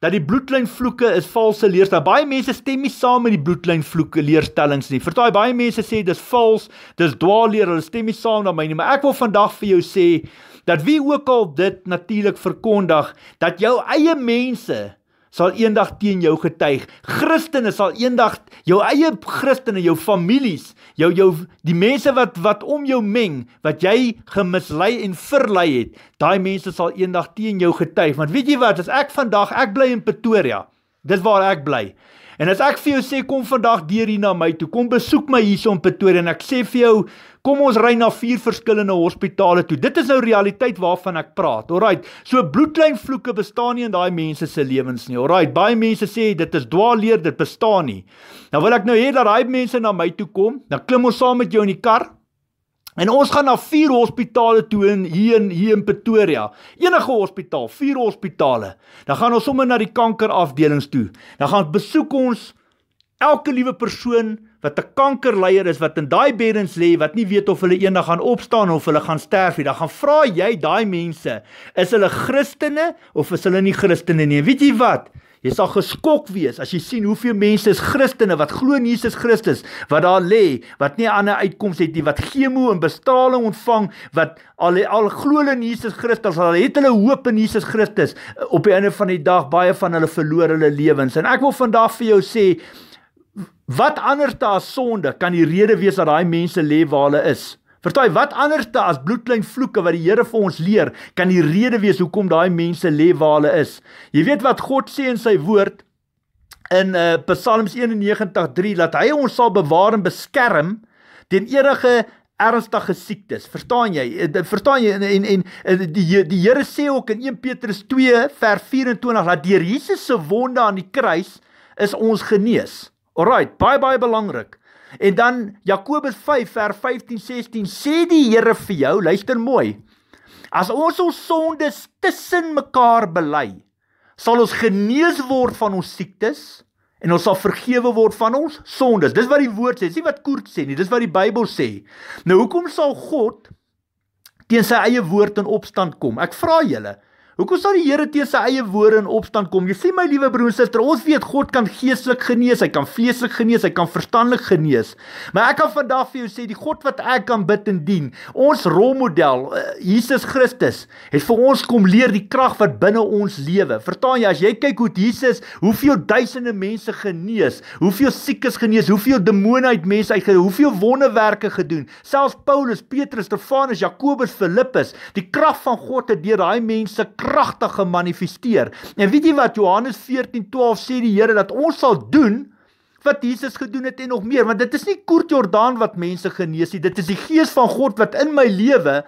dat die bloedlyn vloeke is valse leers. Daar baie mense stem nie saam met die bloedlyn vloeke leerstellings nie. Vertaai baie mense sê dis vals, dis dwaalleer. Hulle stem nie saam daarmee nie, maar ek wil vandag vir jou sê dat wie ook al dit natuurlik verkondig dat jou eie mense sal eendag teen jou getuig. Christene sal eendag jou eie Christene, jou families jou jou die mense wat wat om jou meng, wat jy gemislei en verlei het, daai mense sal eendag teen jou getuig. Want weet jy wat, as ek vandag ek bly in Pretoria, dis waar ek bly. En as ek vir jou sê kom vandag deur hier na my toe, kom besoek my hier so in Pretoria en ek sê vir jou Kom ons ry na vier verskillende hospitale toe. Dit is nou realiteit waarvan ek praat. Alraight. So bloedklein vloeke bestaan nie in daai mense se lewens nie. Alraight. Baie mense sê dit is dwaalleer, dit bestaan nie. Nou wil ek nou hê dat daai mense na my toe kom. Dan klim ons saam met jou in die kar. En ons gaan na vier hospitale toe in hier in hier in Pretoria. Enige hospitaal, vier hospitale. Dan gaan ons sommer na die kankerafdelings toe. Dan gaan besoek ons elke liewe persoon wat 'n kankerleier is wat in daai beddens lê wat nie weet of hulle eendag gaan opstaan of hulle gaan sterf nie. Dan gaan vra jy daai mense, is hulle Christene of is hulle nie Christene nie? Weet jy wat? Jy sal geskok wees as jy sien hoeveel mense is Christene wat glo in Jesus Christus wat daar lê, wat nie 'n ander uitkoms het nie, wat gemoe en bestraling ontvang, wat al al glo in Jesus Christus, al het hulle hoop in Jesus Christus. Op die einde van die dag baie van hulle verloor hulle lewens. En ek wil vandag vir jou sê, wat anderste as sonde kan die rede wees dat daai mense lê waar hulle is? Vertel wat anderste as bloedklein vloeke wat die Here vir ons leer, kan die rede wees hoekom daai mense lê waar hulle is? Jy weet wat God sê in sy woord in uh, Psalms 91:3 dat hy ons sal bewaar en beskerm teen enige ernstige siektes. Verstaan jy? Eh, verstaan jy en en eh, die die Here sê ook in 1 Petrus 2 vers 24 dat deur Jesus se wonde aan die kruis is ons genees. Alraight, baie baie belangrik. En dan Jakobus 5 vers 15 16 sê die Here vir jou, luister mooi. As ons ons sondes tussen mekaar bely, sal ons genees word van ons siektes en ons sal vergewe word van ons sondes. Dis wat die woord sê, dis nie wat Koert sê nie, dis wat die Bybel sê. Nou hoekom sal God teen sy eie woord in opstand kom? Ek vra julle, Hoekom sal die Here teen sy eie woorde in opstand kom? Jy sien my liewe broer en suster, ons weet God kan geestelik genees, hy kan vleeslik genees, hy kan verstandelik genees. Maar ek kan vandag vir jou sê die God wat ek kan bid en dien, ons rolmodel, eh, Jesus Christus, het vir ons kom leer die krag wat binne ons lewe. Verstaan jy as jy kyk hoe Jesus hoeveel duisende mense genees, hoeveel siekes genees, hoeveel demone uit mense uit, hoeveel wonderwerke gedoen. Selfs Paulus, Petrus, Stefanus, Jakobus, Filippus, die krag van God het deur daai mense pragtig gemanifesteer. En weet jy wat Johannes 14:12 sê die Here dat ons sal doen wat Jesus gedoen het en nog meer, want dit is nie kort Jordaan wat mense genees nie, dit is die gees van God wat in my lewe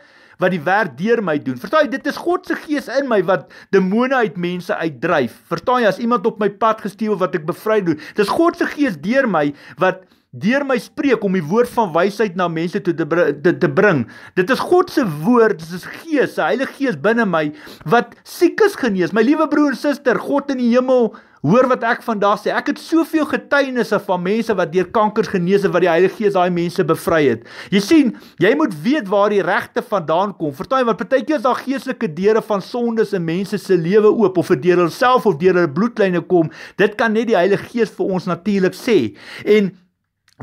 wat die werk deur my doen. Verstaan jy, dit is God se gees in my wat demone uit mense uitdryf. Verstaan jy as iemand op my pad gestuur wat ek bevry doen. Dis God se gees deur my wat deur my spreek om die woord van wysheid na mense toe te te, te bring. Dit is God se woord, dit is Gees, se Heilige Gees binne my wat siekes genees. My liewe broer en suster, God in die hemel Hoor wat ek vandag sê. Ek het soveel getuienisse van mense wat deur kanker genees is wat die Heilige Gees daai mense bevry het. Jy sien, jy moet weet waar die regte vandaan kom. Verstaan wat partykeer is daar geestelike deure van sondes in mense se lewe oop of deur hulself of deur hulle bloedlyne kom. Dit kan net die Heilige Gees vir ons natuurlik sê. En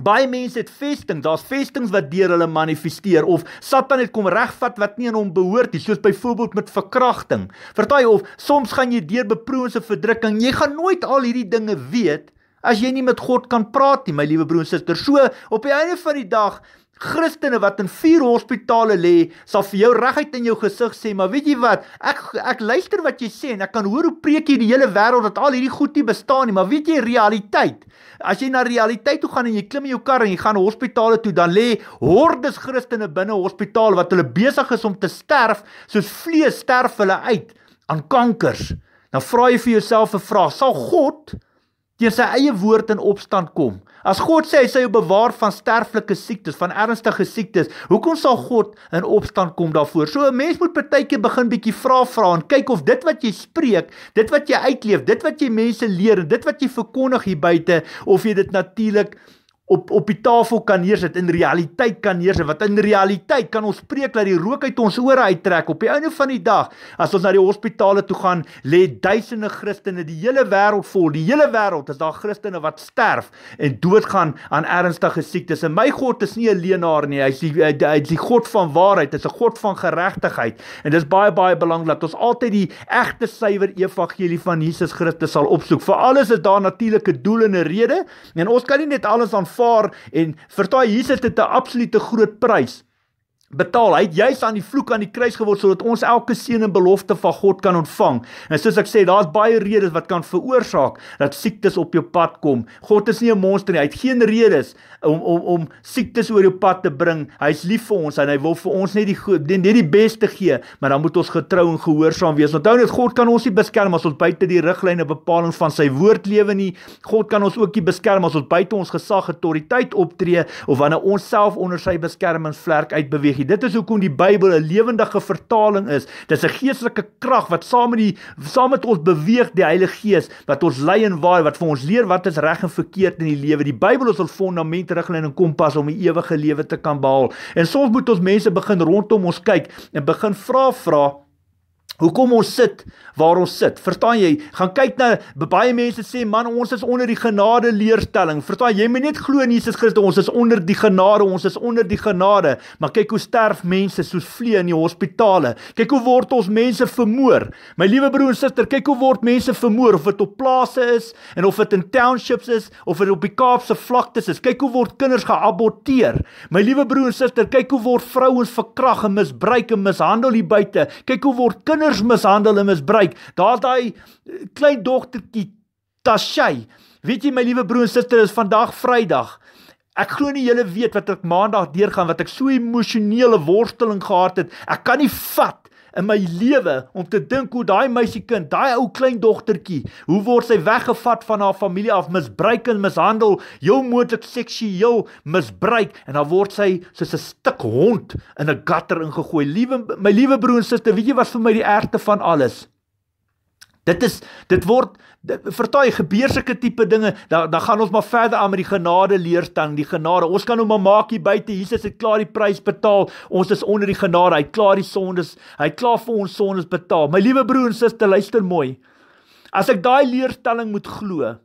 Baie mense het vesting, daar's vestings wat deur hulle manifesteer of Satan het kom regvat wat nie aan hom behoort nie, soos byvoorbeeld met verkrachting. Vertaai of soms gaan jy deur beproewings en verdrukking, jy gaan nooit al hierdie dinge weet as jy nie met God kan praat nie, my liewe broer en suster. So op die einde van die dag Christene wat in vier hospitale lê, sal vir jou reguit in jou gesig sê, maar weet jy wat? Ek ek luister wat jy sê en ek kan hoor hoe preek jy die hele wêreld dat al hierdie goed nie bestaan nie, maar weet jy realiteit? As jy na realiteit toe gaan en jy klim in jou kar en jy gaan na hospitale toe, dan lê hordes Christene binne hospitaal wat hulle besig is om te sterf, soos vlees sterf hulle uit aan kankers. Dan vra jy vir jouself 'n vraag: Sal God deur sy eie woord in opstand kom? As God sê hy sal jou bewaar van sterflike siektes, van ernstige siektes, hoekom sal God in opstand kom daarvoor? So 'n mens moet partykeer begin bietjie vra vra en kyk of dit wat jy spreek, dit wat jy uitleef, dit wat jy mense leer en dit wat jy verkondig hier buite of jy dit natuurlik op op die tafel kan neersit in realiteit kan neersit wat in realiteit kan ons preek dat die rook uit ons ore uittrek op die einde van die dag as ons na die hospitale toe gaan lê duisende Christene die hele wêreld vol die hele wêreld is daar Christene wat sterf en doodgaan aan ernstige siektes en my God is nie 'n leenaar nie hy is die eh, hy is die God van waarheid hy's 'n God van geregtigheid en dis baie baie belangrik dat ons altyd die egte suiwer evangelie van Jesus Christus sal opsoek vir alles is daar natuurlike doel en 'n rede en ons kan nie net alles aan aanvaar en vir daai Jesus het 'n absolute groot prys betaal. Hy het juis aan die vloek aan die kruis geword sodat ons elke seën en belofte van God kan ontvang. En soos ek sê, daar's baie redes wat kan veroorsaak dat siektes op jou pad kom. God is nie 'n monster nie. Hy het geen redes om om om siektes oor jou pad te bring. Hy's lief vir ons en hy wil vir ons net die net die, die beste gee, maar dan moet ons getrou en gehoorsaam wees. Onthou net God kan ons nie beskerm as ons buite die riglyne bepaling van sy woord lewe nie. God kan ons ook nie beskerm as ons buite ons gesag en autoriteit optree of wanneer ons self onder sy beskerming vlerk uitbeweeg nie. Dit is hoekom die Bybel 'n lewendige vertaling is. Dis 'n geestelike krag wat saam met die saam met ons beweeg die Heilige Gees wat ons lei en waai wat vir ons leer wat is reg en verkeerd in die lewe. Die Bybel is ons fondament, riglyn en kompas om 'n ewige lewe te kan behaal. En soms moet ons mense begin rondom ons kyk en begin vra vra hoekom ons sit waar ons sit. Verstaan jy? Gaan kyk na baie mense sê man ons is onder die genade leerstelling. Verstaan jy? Jy moet net glo in Jesus Christus. Ons is onder die genade. Ons is onder die genade. Maar kyk hoe sterf mense soos vlee in die hospitale. Kyk hoe word ons mense vermoor. My liewe broer en suster, kyk hoe word mense vermoor of dit op plase is en of dit in townships is of dit op die Kaapse vlaktes is. Kyk hoe word kinders geaborteer. My liewe broer en suster, kyk hoe word vrouens verkragt en misbruik en mishandel hier buite. Kyk hoe word kinders mishandel en misbruik kyk, daar's daai eh, klein dogtertjie Tashay. Weet jy my liewe broer en suster, is vandag Vrydag. Ek glo nie julle weet wat ek Maandag deurgaan wat ek so emosionele worsteling gehad het. Ek kan nie vat in my lewe om te dink hoe daai meisiekind, daai ou klein dogtertjie, hoe word sy weggevat van haar familie af, misbruik en mishandel, jou moontlik seksueel misbruik en dan word sy soos 'n stuk hond in 'n gutter ingegooi. Liewe my liewe broer en suster, weet jy wat vir my die ergste van alles is? Dit is dit word vertaai gebeur sulke tipe dinge. Dan dan gaan ons maar verder aan met die genade leer dan die genade. Ons kan hom maar maak hier buite. Jesus het klaar die prys betaal. Ons is onder die genade. Hy het klaar die sondes. Hy het klaar vir ons sondes betaal. My liewe broer en suster, luister mooi. As ek daai leerstelling moet glo,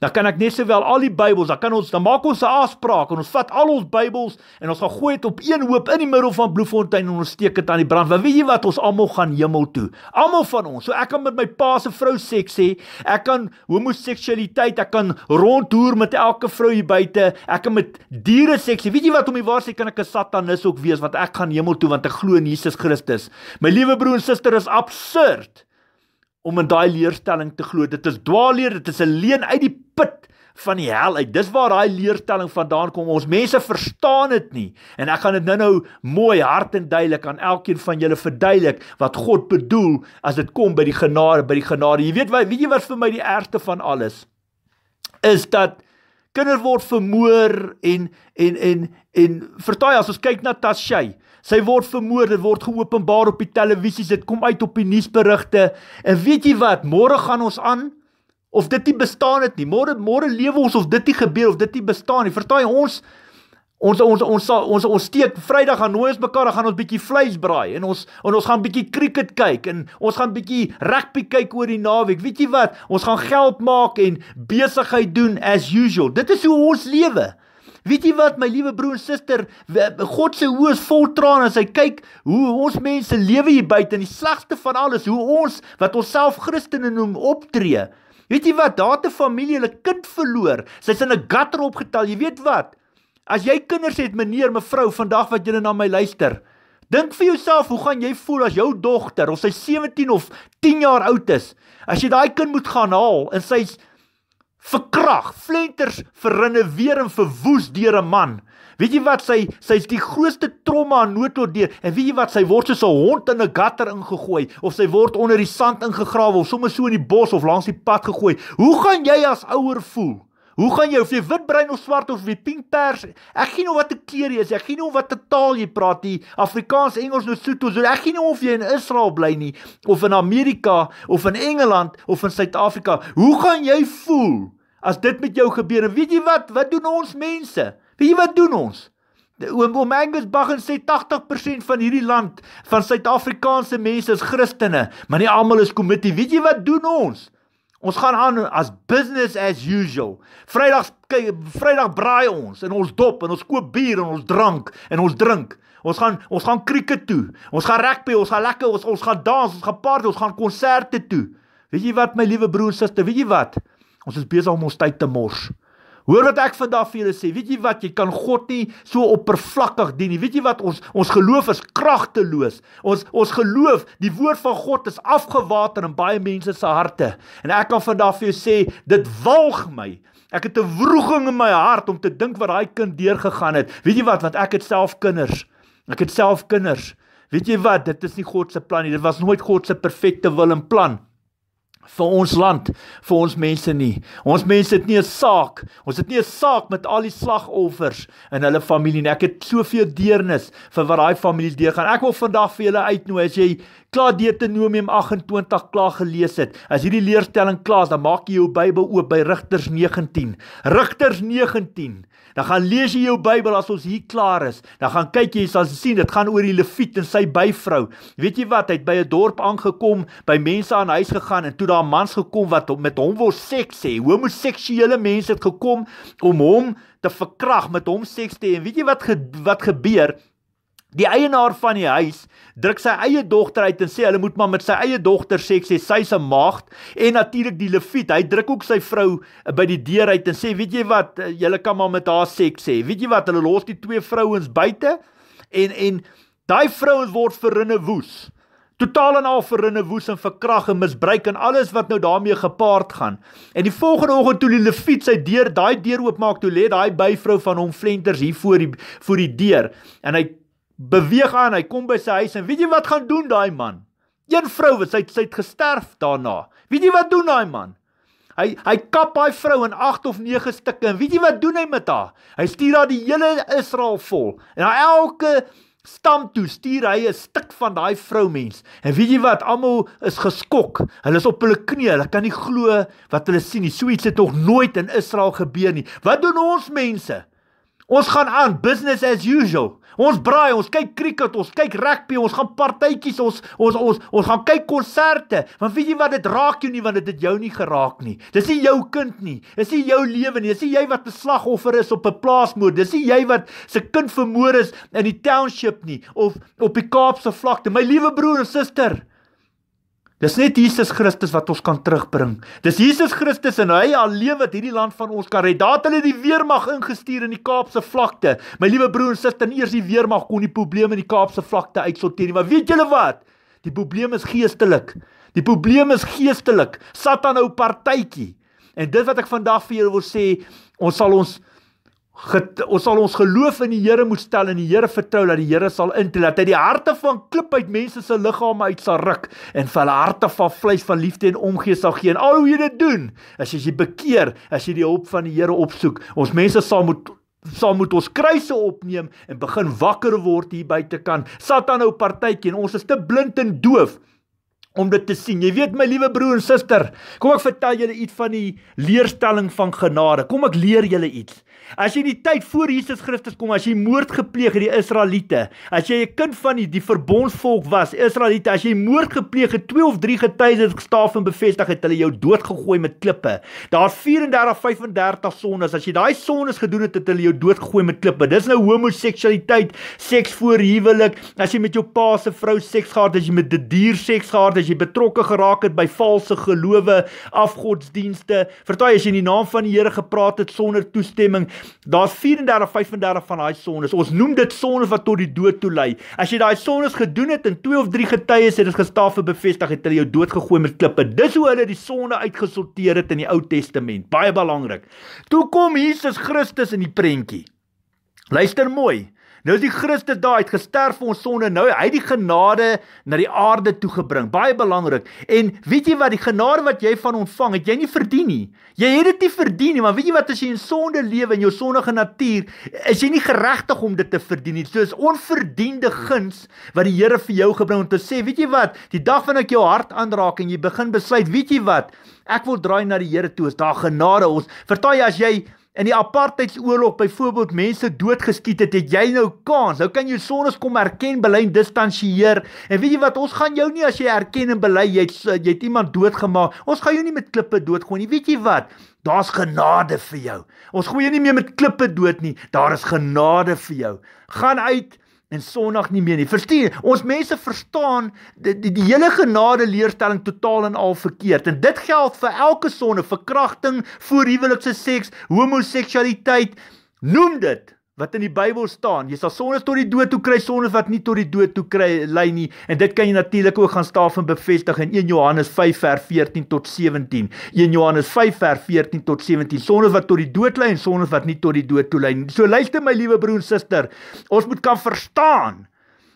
Dan kan ek net sowel al die Bybels, dan kan ons dan maak ons 'n afspraak en ons vat al ons Bybels en ons gaan gooi dit op een hoop in die middel van Bloemfontein en ons steek dit aan die brand. Want weet jy wat, ons almal gaan hemel toe. Almal van ons. So ek kan met my pa se vrou seks hê. Ek kan homoseksualiteit, ek kan rondhoer met elke vrou hier buite. Ek kan met diere seks. Weet jy wat, om die waarheid kan ek 'n satanis ook wees want ek gaan hemel toe want ek glo in Jesus Christus. My liewe broer en suster is absurd om in daai leerstelling te glo. Dit is dwaalleer, dit is 'n leen uit die put van die hel uit. Dis waar daai leerstelling vandaan kom. Ons mense verstaan dit nie. En ek gaan dit nou-nou mooi hard en duidelik aan elkeen van julle verduidelik wat God bedoel as dit kom by die genade, by die genade. Jy weet wat, weet jy wat vir my die ergste van alles is dat kinders word vermoor en en en en vertaai as ons kyk na Tashay. Sy word vermoor, dit word geopenbaar op die televisie, dit kom uit op die nuusberigte. En weet jy wat? Môre gaan ons aan of dit nie bestaan het nie. Môre môre lewe ons of dit nie gebeur of dit nie bestaan nie. Vertaai ons ons ons ons sal ons ons steek Vrydag gaan nooi ons mekaar, gaan ons bietjie vleis braai en ons en ons gaan bietjie cricket kyk en ons gaan bietjie rugby kyk oor die naweek. Weet jy wat? Ons gaan geld maak en besigheid doen as usual. Dit is hoe ons lewe. Weet jy wat my liewe broer en suster, God se hoë is vol trane as hy kyk hoe ons mense lewe hier buite en die slegste van alles hoe ons wat onsself Christene noem optree. Weet jy wat? Daar 'n familie hulle kind verloor. Sy's in 'n gutter opgetel. Jy weet wat? As jy kinders het, meneer, mevrou, vandag wat julle na my luister, dink vir jouself, hoe gaan jy voel as jou dogter of sy 17 of 10 jaar oud is, as jy daai kind moet gaan haal en sy's verkrag, flenters verrinne weer en verwoes deur 'n man. Weet jy wat sy sy's die grootste tromme aan noodlot deur en weet jy wat sy word soos 'n hond in 'n gutter ingegooi of sy word onder die sand ingegrawe of sommer so in die bos of langs die pad gegooi. Hoe gaan jy as ouer voel? Hoe gaan jy of jy wit brein of swart of wie pink pers? Ek gee nie om watter kleur jy is. Ek gee nie om watter taal jy praat nie. Afrikaans, Engels, Lesotho. Nou so ek gee nie nou of jy in Israel bly nie of in Amerika of in Engeland of in Suid-Afrika. Hoe gaan jy voel as dit met jou gebeur? En weet jy wat? Wat doen ons mense? Weet jy wat doen ons? Oom Oom Angus Baggin sê 80% van hierdie land van Suid-Afrikaanse mense is Christene, maar nie almal is kommitte. Weet jy wat doen ons? Ons gaan aan as business as usual. Vrydag Vrydag braai ons en ons dop en ons koop bier en ons drank en ons drink. Ons gaan ons gaan krieket toe. Ons gaan rugby, ons gaan lekker, ons ons gaan dans, ons gaan party, ons gaan konserte toe. Weet jy wat my liewe broer en suster, weet jy wat? Ons is besig om ons tyd te mors. Hoor wat ek vandag vir julle sê. Weet jy wat? Jy kan God nie so oppervlakkig dien nie. Weet jy wat? Ons ons geloof is kragteloos. Ons ons geloof, die woord van God is afgewater in baie mense se harte. En ek kan vandag vir jou sê, dit walg my. Ek het 'n wroging in my hart om te dink wat daai kind deurgegaan het. Weet jy wat? Want ek het self kinders. Ek het self kinders. Weet jy wat? Dit is nie God se plan nie. Dit was nooit God se perfekte wil en plan nie vir ons land, vir ons mense nie. Ons mense het nie 'n saak. Ons het nie 'n saak met al die slagoffers en hulle familie nie. Ek het soveel deernis vir wat daai families deurgaan. Ek wil vandag vir julle uitnooi as jy klaar Deuteronomium 28 klaar gelees het. As hierdie leerstelling klaar is, dan maak jy jou Bybel oop by Rigters 19. Rigters 19. Dan gaan lees jy jou Bybel as ons hier klaar is. Dan gaan kyk jy, jy sal sien dit gaan oor die Lewiet en sy byvrou. Weet jy wat? Hy het by 'n dorp aangekom, by mense aan huis gegaan en toe daar mans gekom wat met hom wou seks hê. Homoseksuele mense het gekom om hom te verkrag, met hom seks te hê. En weet jy wat ge, wat gebeur? Die eienaar van die huis druk sy eie dogter uit en sê hulle moet maar met sy eie dogter seks sê sy's 'n maagd en natuurlik die leviet, hy druk ook sy vrou eh, by die deur uit en sê weet jy wat, eh, julle kan maar met haar seks sê. Weet jy wat, hulle los die twee vrouens buite en en daai vrouens word verrinne woes. Totaal en al verrinne woes en verkrag en misbruik en alles wat nou daarmee gepaard gaan. En die volgende oggend toe die leviet sy deur, daai deur oopmaak, toe lê daai byvrou van hom flenters hier voor die voor die deur en hy beweeg aan, hy kom by sy huis en weet jy wat gaan doen daai man? Een vrou wat sy sy het gesterf daarna. Weet jy wat doen daai man? Hy hy kap daai vrou in 8 of 9 stukke en weet jy wat doen hy met haar? Hy stuur haar die hele Israel vol en na elke stam toe stuur hy 'n stuk van daai vroumens. En weet jy wat? Almal is geskok. Hulle is op hulle knieë. Hulle kan nie glo wat hulle sien nie. So iets het nog nooit in Israel gebeur nie. Wat doen ons mense? Ons gaan aan business as usual. Ons braai, ons kyk cricket, ons kyk rugby, ons gaan partytjies, ons ons ons ons gaan kyk konserte. Want weet jy wat dit raak jou nie want dit het jou nie geraak nie. Dis nie jou kind nie. Dis nie jou lewe nie. Dis nie jy wat 'n slagoffer is op 'n plaasmoord. Dis nie jy wat se kind vermoor is in die township nie of op die Kaapse vlakte. My liewe broer en suster, Dis net Jesus Christus wat ons kan terugbring. Dis Jesus Christus en hy alleen wat hierdie land van ons kan red. Daar het hulle die weermag ingestuur in die Kaapse vlakte. My liewe broer en suster, en eers die weermag kon die probleme in die Kaapse vlakte uitsorteer nie, maar weet julle wat? Die probleem is geestelik. Die probleem is geestelik. Satan hou partytjie. En dit wat ek vandag vir julle wil sê, ons sal ons Get, ons sal ons geloof in die Here moet stel en die Here vertrou dat die Here sal intree dat hy die harte van klip uit mense se liggame uit sal ruk en vir hulle harte van vleis van liefde en omgee sal gee en al hoe jy dit doen as jy bekeer as jy die hulp van die Here opsoek ons mense sal moet sal moet ons kruise opneem en begin wakker word hier buitekant satan hou partytjie en ons is te blind en doof om dit te sien. Jy weet my liewe broer en suster, kom ek vertel julle iets van die leerstelling van genade. Kom ek leer julle iets. As jy in die tyd voor Jesus Christus kom, as jy moord gepleeg het die Israeliete, as jy 'n kind van die, die verbondsvolk was, Israeliete, as jy moord gepleeg het, 2 of 3 getuies het gestaaf en bevestig het hulle jou doodgegooi met klippe. Daar's 34 35 sondes. As jy daai sondes gedoen het, het hulle jou doodgegooi met klippe. Dis nou homoseksualiteit, seks voor huwelik, as jy met jou pa se vrou seks gehad het, as jy met 'n dier seks gehad het, as jy betrokke geraak het by valse gelowe, afgodsdienste, vertel jy as jy in die naam van die Here gepraat het sonder toestemming Daar's 34 35 van daai sondes. Ons noem dit sondes wat tot die dood toe lei. As jy daai sondes gedoen het en twee of drie getuies het dit gestaaf en bevestig het hulle jou dood gegooi met klippe. Dis hoe hulle die sonde uitgesorteer het in die Ou Testament. Baie belangrik. Toe kom Jesus Christus in die prentjie. Luister mooi. Nou is die Christus daar, hy het gesterf vir ons sonde. Nou hy het die genade na die aarde toe gebring. Baie belangrik. En weet jy wat die genade wat jy van ontvang, het jy nie verdien nie. Jy het dit nie verdien nie, maar weet jy wat as jy in sonde lewe en jou sondige natuur, is jy nie geregtig om dit te verdien nie. Dit is onverdiende guns wat die Here vir jou gebring het om te sê, weet jy wat, die dag wanneer ek jou hart aanraak en jy begin besluit, weet jy wat, ek wil draai na die Here toe, is daar genade ons. Vertel jy as jy in die apartheidsoorlog byvoorbeeld mense doodgeskiet het, het jy nou kans. Nou kan jy sones kom erken, bely distansieer. En weet jy wat? Ons gaan jou nie as jy erken en bely jy het, jy het iemand doodgemaak. Ons gaan jou nie met klippe doodgooi nie. Weet jy wat? Daar's genade vir jou. Ons gooi jou nie meer met klippe dood nie. Daar is genade vir jou. Gaan uit en sonnag nie meer nie. Verstaan, ons mense verstaan die die, die hele genade leerstelling totaal en al verkeerd. En dit geld vir elke sonde, verkrachting, voorhuwelikse seks, homoseksualiteit, noem dit wat in die Bybel staan. Jy sal sondes tot die dood toe kry, sondes wat nie tot die dood toe kry lei nie. En dit kan jy natuurlik ook gaan staaf en bevestig in 1 Johannes 5 vers 14 tot 17. 1 Johannes 5 vers 14 tot 17. Sondes wat tot die dood lei en sondes wat nie tot die dood toe lei nie. So luister my liewe broer en suster, ons moet kan verstaan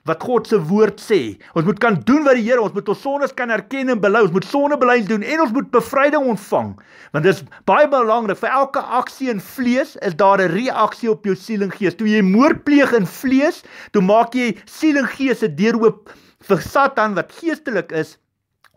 wat God se woord sê. Ons moet kan doen wat die Here, ons moet ons sondes kan erken en bely, ons moet sondebelyding doen en ons moet bevryding ontvang. Want dis baie belangrik. Vir elke aksie in vlees is daar 'n reaksie op jou siel en gees. Toe jy moord pleeg in vlees, toe maak jy siel en gees se deur oop vir Satan wat geestelik is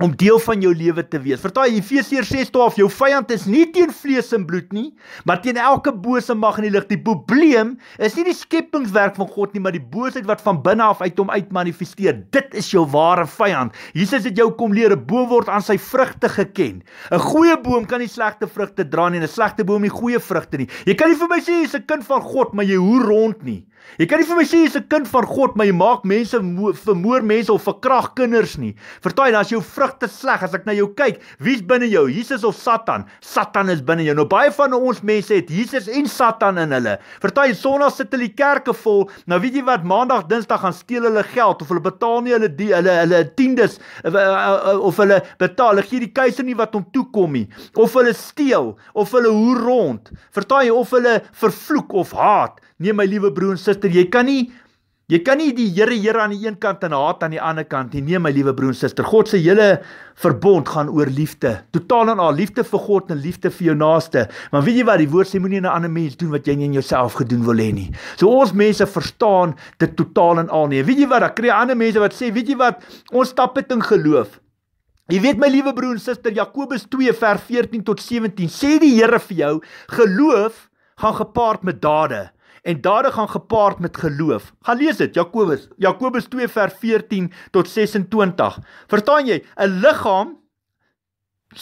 om deel van jou lewe te wees. Vertaal Efesiërs 6:12, jou vyand is nie teen vlees en bloed nie, maar teen elke bose mag in die lig. Die probleem is nie die skepingswerk van God nie, maar die boosheid wat van binne af uit hom uitmanifesteer. Dit is jou ware vyand. Jesus het jou kom leer 'n boom word aan sy vrugte geken. 'n Goeie boom kan nie slegte vrugte dra nie en 'n slegte boom nie goeie vrugte nie. Jy kan nie vir my sê jy's 'n kind van God, maar jy hoer rond nie. Jy kan nie vir my sê jy's 'n kind van God, maar jy maak mense vermoor mense of verkrag kinders nie. Vertaal, dan as jou vrug terug te sleg as ek na jou kyk. Wie's binne jou? Jesus of Satan? Satan is binne jou. Nou baie van ons mense het Jesus en Satan in hulle. Vertel jy Sondag sit hulle die kerke vol. Nou weet jy wat? Maandag, Dinsdag gaan steel hulle geld of hulle betaal nie hulle die, hulle hulle tiendes eh, eh, eh, of hulle betaal hulle gee die keiser nie wat hom toekom nie of hulle steel of hulle hoer rond. Vertel jy of hulle vervloek of haat? Nee my liewe broer en suster, jy kan nie Jy kan nie die Here Here aan die een kant en haat aan die ander kant nie. Nee, my liewe broer en suster, God se hele verbond gaan oor liefde. Totaal en al liefde vir God en liefde vir jou naaste. Maar weet jy wat? Die woord sê moenie aan 'n ander mens doen wat jy nie aan jouself gedoen wil hê nie. So ons mense verstaan dit totaal en al nie. Weet jy wat? Daar kry ander mense wat sê, weet jy wat? Ons stap dit in geloof. Jy weet my liewe broer en suster, Jakobus 2 vers 14 tot 17 sê die Here vir jou, geloof gaan gepaard met dade en dade gaan gepaard met geloof. Gaan lees dit Jakobus Jakobus 2 vers 14 tot 26. Verstaan jy? 'n Liggaam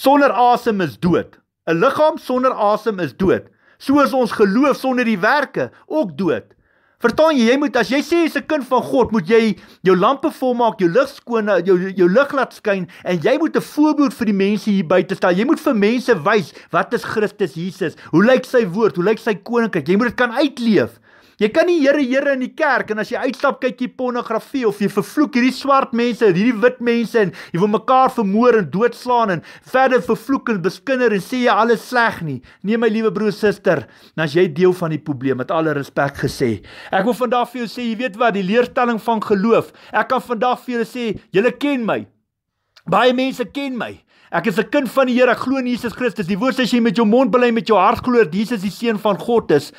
sonder asem is dood. 'n Liggaam sonder asem is dood. Soos ons geloof sonder die werke ook dood. Verstaan jy, jy moet as jy sê jy's 'n kind van God, moet jy jou lampe volmaak, jou lig skoon, jou jou lig laat skyn en jy moet 'n voorbeeld vir die mense hier buite stel. Jy moet vir mense wys wat is Christus Jesus? Hoe lyk sy woord? Hoe lyk sy koninkryk? Jy moet dit kan uitleef. Jy kan nie Here Here in die kerk en as jy uitstap kyk jy pornografie of jy vervloek hierdie swart mense en hierdie wit mense en jy wil mekaar vermoor en doodslaan en verder vervloek en beskinder en sê jy alles sleg nie. Nee my liewe broer suster, dan as jy deel van die probleem met alle respek gesê. Ek wil vandag vir jou sê, jy weet wat, die leerstelling van geloof. Ek kan vandag vir julle sê, julle ken my. Baie mense ken my. Ek is 'n kind van die Here, ek glo in Jesus Christus. Die woord sê as jy met jou mond bely en met jou hart glo dat Jesus die seun van God is,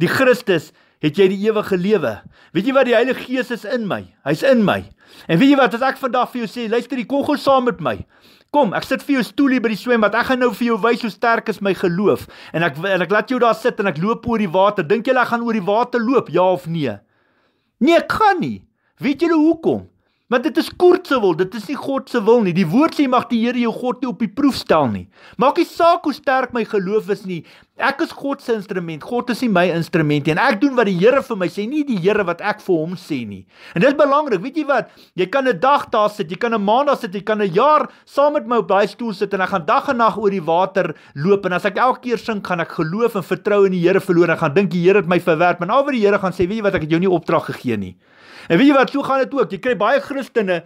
die Christus, het jy die ewige lewe. Weet jy wat die Heilige Gees is in my? Hy's in my. En weet jy wat as ek vandag vir jou sê, luister die kongo saam met my. Kom, ek sit vir jou stoelie by die swem wat ek gaan nou vir jou wys hoe sterk is my geloof. En ek en ek laat jou daar sit en ek loop oor die water. Dink jy ek gaan oor die water loop? Ja of nee? Nee, ek gaan nie. Weet julle hoekom? Maar dit is kort se wil, dit is nie God se wil nie. Die woord sê mag die Here jou God nie op die proef stel nie. Maak nie saak hoe sterk my geloof is nie. Ek is God se instrument. God is nie my instrument nie. En ek doen wat die Here vir my sê, nie die Here wat ek vir hom sê nie. En dit is belangrik. Weet jy wat? Jy kan 'n dag daar sit, jy kan 'n maand daar sit, jy kan 'n jaar saam met my op daai stoel sit en ek gaan dag en nag oor die water loop en as ek elke keer sink, gaan ek geloof en vertrou in die Here verloor. Ek gaan dink die Here het my verwerp en al wat die Here gaan sê, weet jy wat? Ek het jou nie opdrag gegee nie. En weet jy wat, so gaan dit ook. Jy kry baie Christene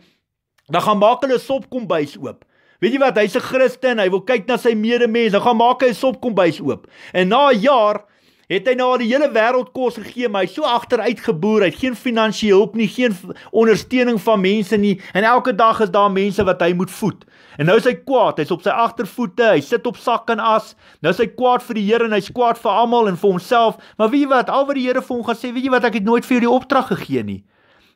dan gaan maak hulle sop kombuis oop. Weet jy wat, hy's 'n Christen, hy wil kyk na sy medemens. Dan gaan maak hy sop kombuis oop. En na 'n jaar het hy na die hele wêreld kos gegee, maar hy's so agteruit geboer. Hy het geen finansiële hulp nie, geen ondersteuning van mense nie. En elke dag is daar mense wat hy moet voed. En nou is hy kwaad. Hy's op sy agtervoete. Hy sit op sak en as. Nou is hy kwaad vir die Here en hy's kwaad vir almal en vir homself. Maar weet jy wat, al wat die Here vir hom gaan sê, weet jy wat, ek het nooit vir jou die opdrag gegee nie.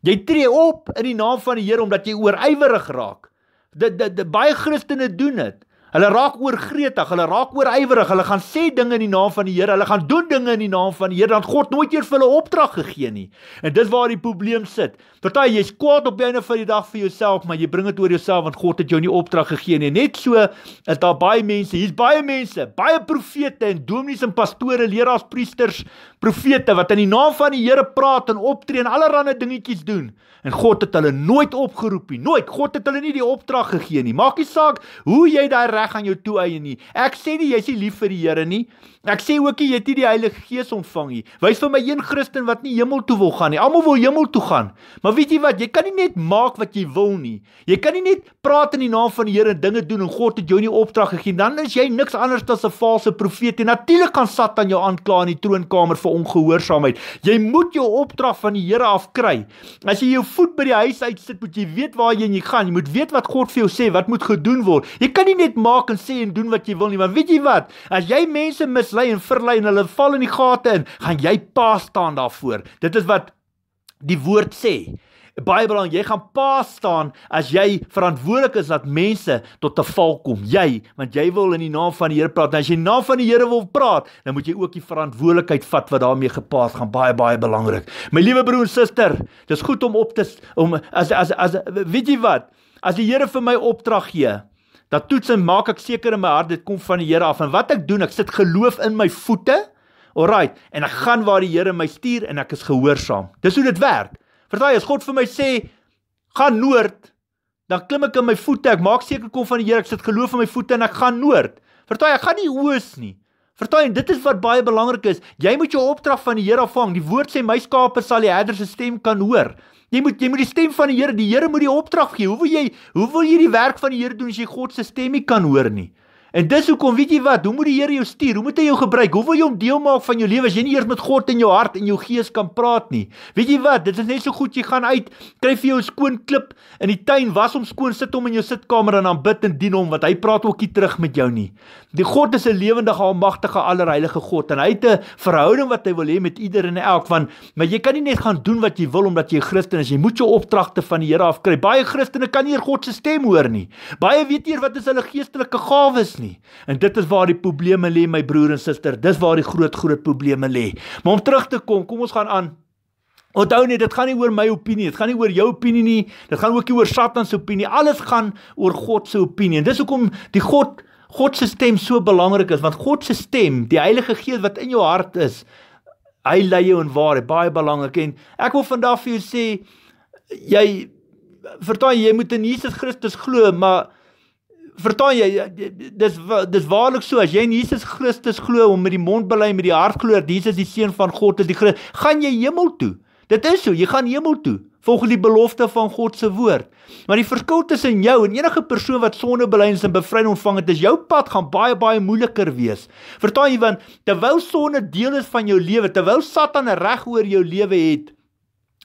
Jy tree op in die naam van die Here omdat jy oorywerig raak. Dit dit baie Christene doen dit. Hulle raak oorgretig, hulle raak oorywerig, hulle gaan sê dinge in die naam van die Here, hulle gaan doen dinge in die naam van die Here, dan God nooit eers vir hulle opdrag gegee nie. En dit waar die probleem sit. Party jy's kwaad op die einde van die dag vir jouself, maar jy bring dit oor jouself want God het jou nie opdrag gegee nie. Net so is daar baie mense, hier's baie mense, baie profete en dominees en pastore, leraars, priesters, profete wat in die naam van die Here praat en optree en allerlei dingetjies doen. En God het hulle nooit opgeroep nie. Nooit. God het hulle nie die opdrag gegee nie. Maak nie saak hoe jy daai reg aan jou toe eie nie. Ek sê nie jy's nie lief vir die Here nie. Ek sê ook jy het nie die Heilige Gees ontvang nie. Wys vir my een Christen wat nie hemel toe wil gaan nie. Almal wil hemel toe gaan. Maar weet jy wat? Jy kan nie net maak wat jy wil nie. Jy kan nie net praat in die naam van die Here en dinge doen en God het jou nie opdrag gegee nie. Dan is jy niks anders as 'n valse profeet. En natuurlik kan Satan jou aankla in die troonkamer vir ongehoorsaamheid. Jy moet jou opdrag van die Here af kry. As jy jou voet by die huis uit sit, moet jy weet waar jy gaan. Jy moet weet wat God vir jou sê, wat moet gedoen word. Jy kan nie net maak en sê en doen wat jy wil nie. Maar weet jy wat? As jy mense mis mislei en verlei en hulle val in die gate in, gaan jy pa staan daarvoor. Dit is wat die woord sê. Baie belangrik, jy gaan pa staan as jy verantwoordelik is dat mense tot 'n val kom, jy, want jy wil in die naam van die Here praat. En as jy in naam van die Here wil praat, dan moet jy ook die verantwoordelikheid vat wat daarmee gepaard gaan. Baie baie belangrik. My liewe broer en suster, dis goed om op te om as as as weet jy wat? As die Here vir my opdrag gee, Dat toets en maak ek seker in my hart dit kom van die Here af en wat ek doen, ek sit geloof in my voete. Alraight, en ek gaan waar die Here my stuur en ek is gehoorsaam. Dis hoe dit werk. Verstaan jy as God vir my sê gaan noord, dan klim ek in my voete, ek maak seker kom van die Here, ek sit geloof in my voete en ek gaan noord. Verstaan jy, ek gaan nie oos nie. Verstaan jy, dit is wat baie belangrik is. Jy moet jou opdrag van die Here afvang. Die woord sê my skape sal die herder se stem kan hoor. Jy moet jy moet die stem van die Here, die Here moet die opdrag gee. Hoe wil jy hoe wil jy die werk van die Here doen as jy God se stem nie kan hoor nie? En dis hoekom weet jy wat, hoe moet die Here jou stuur? Hoe moet hy jou gebruik? Hoe wil hy hom deel maak van jou lewe as jy nie eers met God in jou hart en jou gees kan praat nie? Weet jy wat, dit is net so goed jy gaan uit, kry vir jou 'n skoon klip in die tuin, was hom skoon, sit hom in jou sitkamer en dan bid en dien hom want hy praat ook nie terug met jou nie. Die God is 'n lewendige, almagtige, allerheilige God en hy het 'n verhouding wat hy wil hê met ieder en elk van, maar jy kan nie net gaan doen wat jy wil omdat jy 'n Christen is. Jy moet jou opdragte van die Here afkry. Baie Christene kan nie eer God se stem hoor nie. Baie weet nie wat is hulle geestelike gawes nie nie. En dit is waar die probleme lê my broer en suster. Dis waar die groot groot probleme lê. Maar om terug te kom, kom ons gaan aan. Onthou net, dit gaan nie oor my opinie, dit gaan nie oor jou opinie nie. Dit gaan ook nie oor Satan se opinie. Alles gaan oor God se opinie. En dis hoekom die God God se stem so belangrik is want God se stem, die Heilige Gees wat in jou hart is, hy lei jou in waarheid, baie belangrik. En ek wil vandag vir jou sê jy vertaal jy moet in Jesus Christus glo, maar Verstaan jy dis dis waarlik so as jy in Jesus Christus glo om met die mond bely met die hart glo dat Jesus die seun van God is die Christus, gaan jy hemel toe. Dit is so, jy gaan hemel toe volgens die belofte van God se woord. Maar die verskil tussen jou en enige persoon wat sonde belyns en bevryding ontvang het, is jou pad gaan baie baie moeiliker wees. Verstaan jy want terwyl sonde deel is van jou lewe, terwyl Satan reg oor jou lewe het,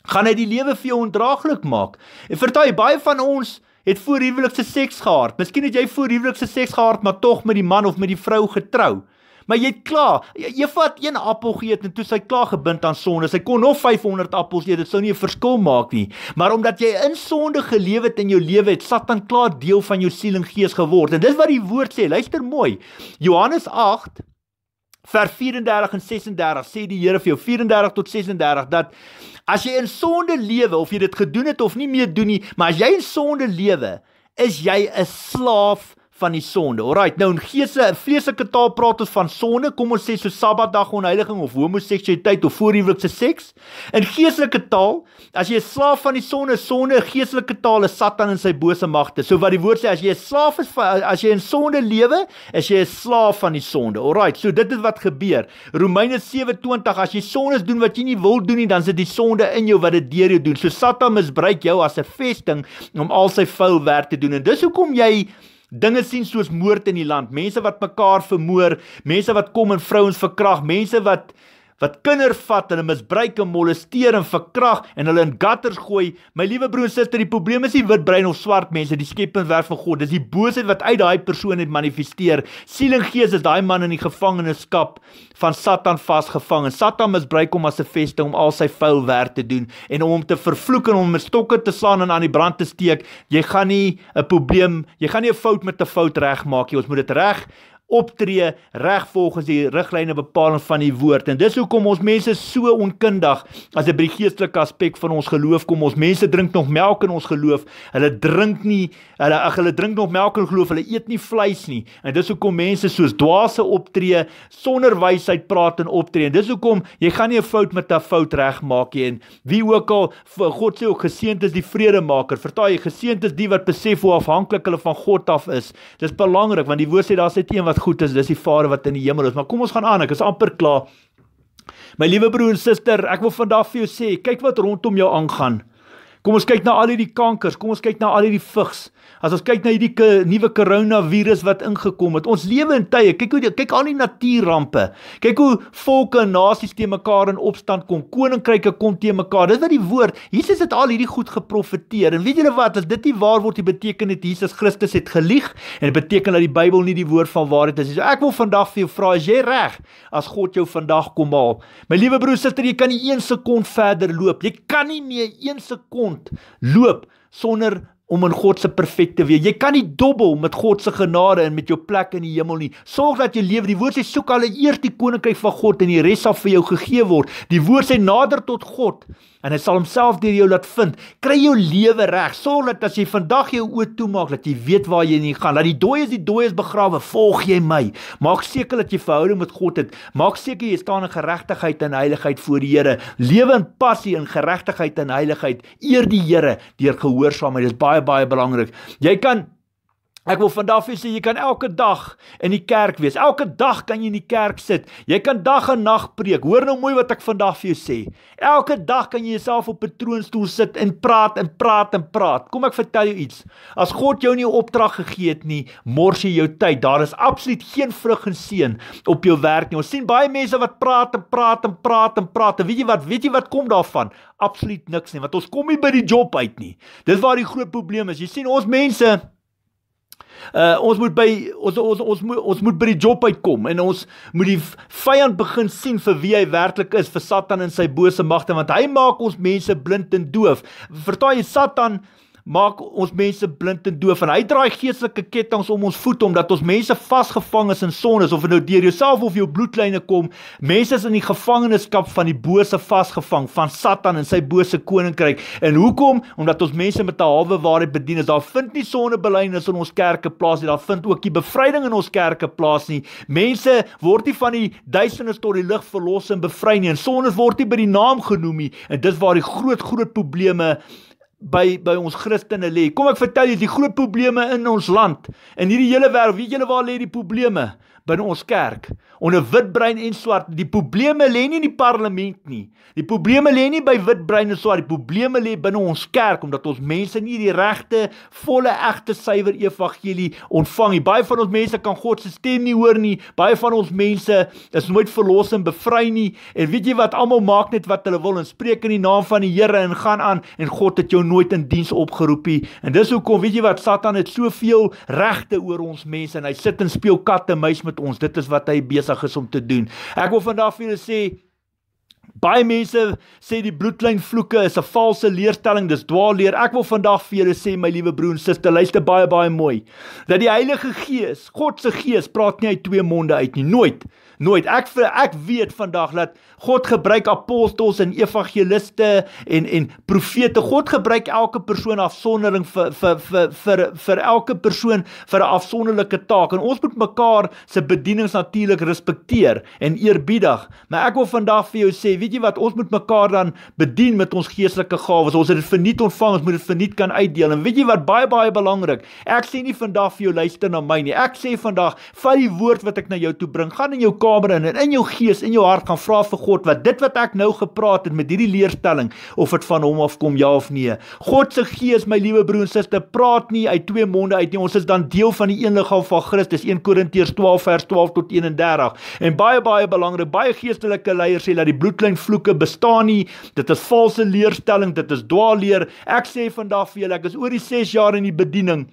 gaan hy die lewe vir jou ondraaglik maak. En verstaan jy baie van ons het voorhuwelikse seks gehad. Miskien het jy voorhuwelikse seks gehad, maar tog met die man of met die vrou getrou. Maar jy't klaar. Jy vat een appel geëet en toe sy klaar gebind aan sonde. Sy kon nog 500 appels eet. Dit sou nie 'n verskil maak nie. Maar omdat jy in sonde gelewe het in jou lewe, het Satan klaar deel van jou siel en gees geword. En dis wat die woord sê. Luister mooi. Johannes 8 vers vers 34 en 36 sê die Here vir jou 34 tot 36 dat as jy in sonde lewe of jy dit gedoen het of nie meer doen nie, maar as jy in sonde lewe, is jy 'n slaaf van die sonde. Alraight, nou in geese en vleeslike taal praat ons van sonde. Kom ons sê so Sabbatdag onheiliging of homoseksualiteit of voorhuwelikse seks. In geeslike taal, as jy 'n slaaf van die sonde is, sonde geeslike taal is Satan en sy bose magte. So wat die woord sê, as jy 'n slaaf is as jy in sonde lewe, is jy 'n slaaf van die sonde. Alraight, so dit is wat gebeur. Romeine 7:20, as jy sondes doen wat jy nie wil doen nie, dan sit die sonde in jou wat dit deur jou doen. So Satan misbruik jou as 'n vesting om al sy vuil werk te doen. En dis hoekom jy dinge sien soos moord in die land, mense wat mekaar vermoor, mense wat kom en vrouens verkrag, mense wat uh, wat kinders vat, hulle misbruik en molesteer en verkrag en hulle in gutters gooi. My liewe broer en suster, die probleem is nie wit brein of swart mense, die skepend werk van God. Dis die boosheid wat uit daai persoon het manifesteer. Siel en gees is daai man in die gevangenskap van Satan vasgevang. En Satan misbruik hom as 'n vesting om al sy vuil werk te doen en om hom te vervloek en hom met stokke te slaan en aan die brand te steek. Jy gaan nie 'n probleem, jy gaan nie 'n fout met 'n fout regmaak nie. Ons moet dit reg optree reg volgens die riglyne bepaling van die woord en dis hoekom ons mense so onkundig as 'n baie geestelike aspek van ons geloof kom ons mense drink nog melk in ons geloof hulle drink nie hulle ag hulle drink nog melk in geloof hulle eet nie vleis nie en dis hoekom mense soos dwaase optree sonder wysheid praat en optree en dis hoekom jy gaan nie 'n fout met 'n fout regmaak nie en wie ook al God sê ook geseënd is die vredemaker vertaal jy geseënd is die wat besef hoe afhanklik hulle van God af is dis belangrik want die woord sê daar's net een wat goed is, dis die Vader wat in die hemel is. Maar kom ons gaan aan, ek is amper klaar. My liewe broer en suster, ek wil vandag vir jou sê, kyk wat rondom jou aangaan. Kom ons kyk na al hierdie kankers, kom ons kyk na al hierdie vigs. As ons kyk na hierdie nuwe koronavirus wat ingekom het. Ons lewe in tye. Kyk hoe kyk al die natuurrampe. Kyk hoe volke en nasies te mekaar in opstand kom. Koninkryke kom te mekaar. Dis wat die woord. Jesus het al hierdie goed geprofeteer. En weet julle wat? As dit nie waar word nie, beteken dit Jesus Christus het gelieg en dit beteken dat die Bybel nie die woord van waarheid is nie. So ek wil vandag vir jou vra, is jy reg as God jou vandag kom haal? My liewe broer, suster, jy kan nie 1 sekond verder loop. Jy kan nie meer 1 sekond rond loop sonder om in God se perfekte weer. Jy kan nie dobbel met God se genade en met jou plek in die hemel nie. Sorg dat jy lewe. Die Woord sê soek alle eers die koninkryk van God en die res sal vir jou gegee word. Die Woord sê nader tot God en hy sal homself deur jou laat vind. Kry jou lewe reg. Sorg dat as jy vandag jou oë toemaak dat jy weet waar jy nie gaan. Dat die dooie is die dooie is begrawe. Volg jy my. Maak seker dat jy verhouding met God het. Maak seker jy staan in geregtigheid en heiligheid voor die Here. Lewe in passie en geregtigheid en heiligheid. Eer die Here deur gehoorsaamheid. Dit is baie baie belangrik. Jy kan Ek wil vandag vir sê jy kan elke dag in die kerk wees. Elke dag kan jy in die kerk sit. Jy kan dag en nag preek. Hoor nou mooi wat ek vandag vir jou sê. Elke dag kan jy jouself op 'n troonstoel sit en praat en praat en praat. Kom ek vertel jou iets. As God jou nie opdrag gegee het nie, mors jy jou tyd. Daar is absoluut geen vrug en seën op jou werk nie. Ons sien baie mense wat praat en praat en praat en praat. En weet jy wat? Weet jy wat kom daarvan? Absoluut niks nie. Want ons kom nie by die job uit nie. Dis waar die groot probleem is. Jy sien ons mense Uh ons moet by ons ons ons moet ons moet by die job uitkom en ons moet die vyand begin sien vir wie hy werklik is, vir Satan en sy bose magte want hy maak ons mense blind en doof. Vertaal jy Satan uh maak ons mense blind en doof en hy draai geestelike kettinge om ons voet omdat ons mense vasgevang is in sondes of nou deur jouself of jou bloedlyne kom mense is in die gevangenskap van die bose vasgevang van Satan en sy bose koninkryk en hoekom omdat ons mense met 'n halwe waarheid bedien is daar vind nie sondebelydenis in ons kerke plaas nie daar vind ook nie bevryding in ons kerke plaas nie mense word nie van die duisende tot die lig verlos en bevry nie en sondes word nie by die naam genoem nie en dis waar die groot groot probleme by by ons Christene lê. Kom ek vertel julle die groot probleme in ons land en hierdie hele wêreld. Weet julle waar lê die probleme? binne ons kerk onder wit brein en swart. Die probleme lê nie in die parlement nie. Die probleme lê nie by wit brein en swart. Die probleme lê binne ons kerk omdat ons mense nie die regte, volle, egte suiwer evangelie ontvang nie. Baie van ons mense kan God se stem nie hoor nie. Baie van ons mense is nooit verlos en bevry nie. En weet jy wat? Almal maak net wat hulle wil en spreek in die naam van die Here en gaan aan en God het jou nooit in diens opgeroep nie. En dis hoekom weet jy wat? Satan het soveel regte oor ons mense en hy sit en speel kat en muis met ons. Dit is wat hy besig is om te doen. Ek wil vandag vir julle sê baie mense sê die bloedlyn vloeke is 'n valse leerstelling, dis dwaalleer. Ek wil vandag vir julle sê my liewe broer en suster, luister baie baie mooi. Dat die Heilige Gees, God se Gees, praat nie uit twee monde uit nie, nooit nooit. Ek ek weet vandag dat God gebruik apostels en evangeliste en en profete. God gebruik elke persoon afsondering vir vir vir vir vir elke persoon vir 'n afsonderlike taak en ons moet mekaar se bedienings natuurlik respekteer en eerbiedig. Maar ek wil vandag vir jou sê, weet jy wat, ons moet mekaar dan bedien met ons geestelike gawes. Ons het dit verniet ontvang, ons moet dit verniet kan uitdeel. En weet jy wat baie baie belangrik? Ek sê nie vandag vir jou luister na my nie. Ek sê vandag, vat die woord wat ek na jou toe bring. Gaan in jou kaart kamer in en in jou gees, in jou hart gaan vra vir God wat dit wat ek nou gepraat het met hierdie leerstelling of dit van hom af kom ja of nee. God se gees, my liewe broers en susters, praat nie uit twee monde uit nie. Ons is dan deel van die een liggaam van Christus. 1 Korintiërs 12 vers 12 tot 31. En baie baie belangrik, baie geestelike leiers sê dat die bloedlyn vloeke bestaan nie. Dit is valse leerstelling, dit is dwaalleer. Ek sê vandag vir julle, ek is oor die 6 jaar in die bediening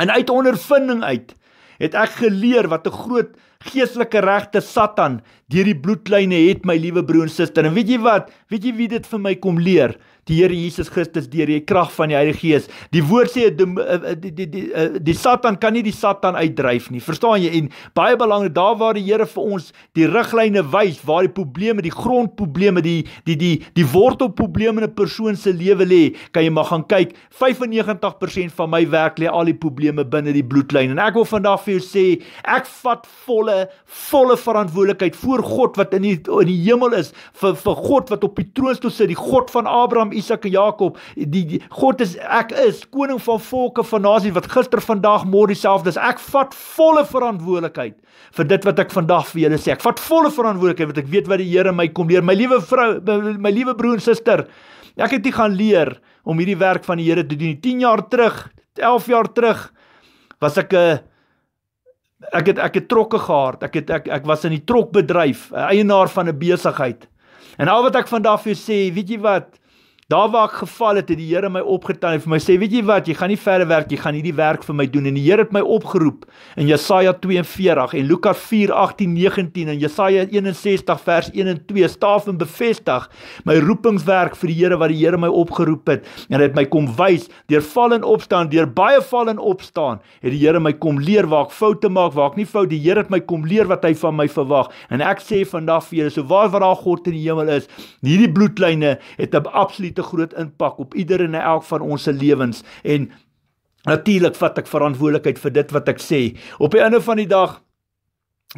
en uit ondervinding uit het ek geleer wat 'n groot geestelike regte Satan deur die bloedlyne het my liewe broer en suster. En weet jy wat? Weet jy wie dit vir my kom leer? die Here Jesus Christus deur die krag van die Heilige Gees. Die woord sê eh, eh, die die die die, eh, die Satan kan nie die Satan uitdryf nie. Verstaan jy? En baie belangrik daar waar die Here vir ons die riglyne wys waar die probleme, die grondprobleme, die die die die wortelprobleme in 'n persoon se lewe lê, kan jy maar gaan kyk. 95% van my werk lê al die probleme binne die bloedlyn. En ek wil vandag vir jou sê, ek vat volle volle verantwoordelikheid voor God wat in die in die hemel is vir vir God wat op die troon sit, die God van Abraham, Isak en Jakob. Die, die God is ek is koning van volke van nasies wat gister vandag môre dieselfde is. Ek vat volle verantwoordelikheid vir dit wat ek vandag vir julle sê. Ek vat volle verantwoordelikheid want ek weet wat die Here my kom leer. My liewe vrou, my, my liewe broer en suster, ek het nie gaan leer om hierdie werk van die Here te doen nie. 10 jaar terug, 11 jaar terug was ek 'n eh, Ek het ek het trokke gehard. Ek het ek ek was in die trokbedryf, eienaar van 'n besigheid. En al wat ek vandag vir jou sê, weet jy wat? Daar waar ek geval het, het die Here my opgetel en vir my sê, "Weet jy wat? Jy gaan nie verder werk, jy gaan hierdie werk vir my doen." En die Here het my opgeroep in Jesaja 42 en Lukas 4:18-19 en Jesaja 61 vers 1 en 2 staaf en bevestig my roepingswerk vir die Here wat die Here my opgeroep het. En hy het my kom wys deur val en opstaan, deur baie val en opstaan, het die Here my kom leer waar ek foute maak, waar ek nie fout die Here het my kom leer wat hy van my verwag. En ek sê vandag vir julle, so waar wat daar God in die hemel is, hierdie bloedlyne het 'n absolute te groot impak op ieder en elk van ons se lewens en natuurlik vat ek verantwoordelikheid vir dit wat ek sê. Op die einde van die dag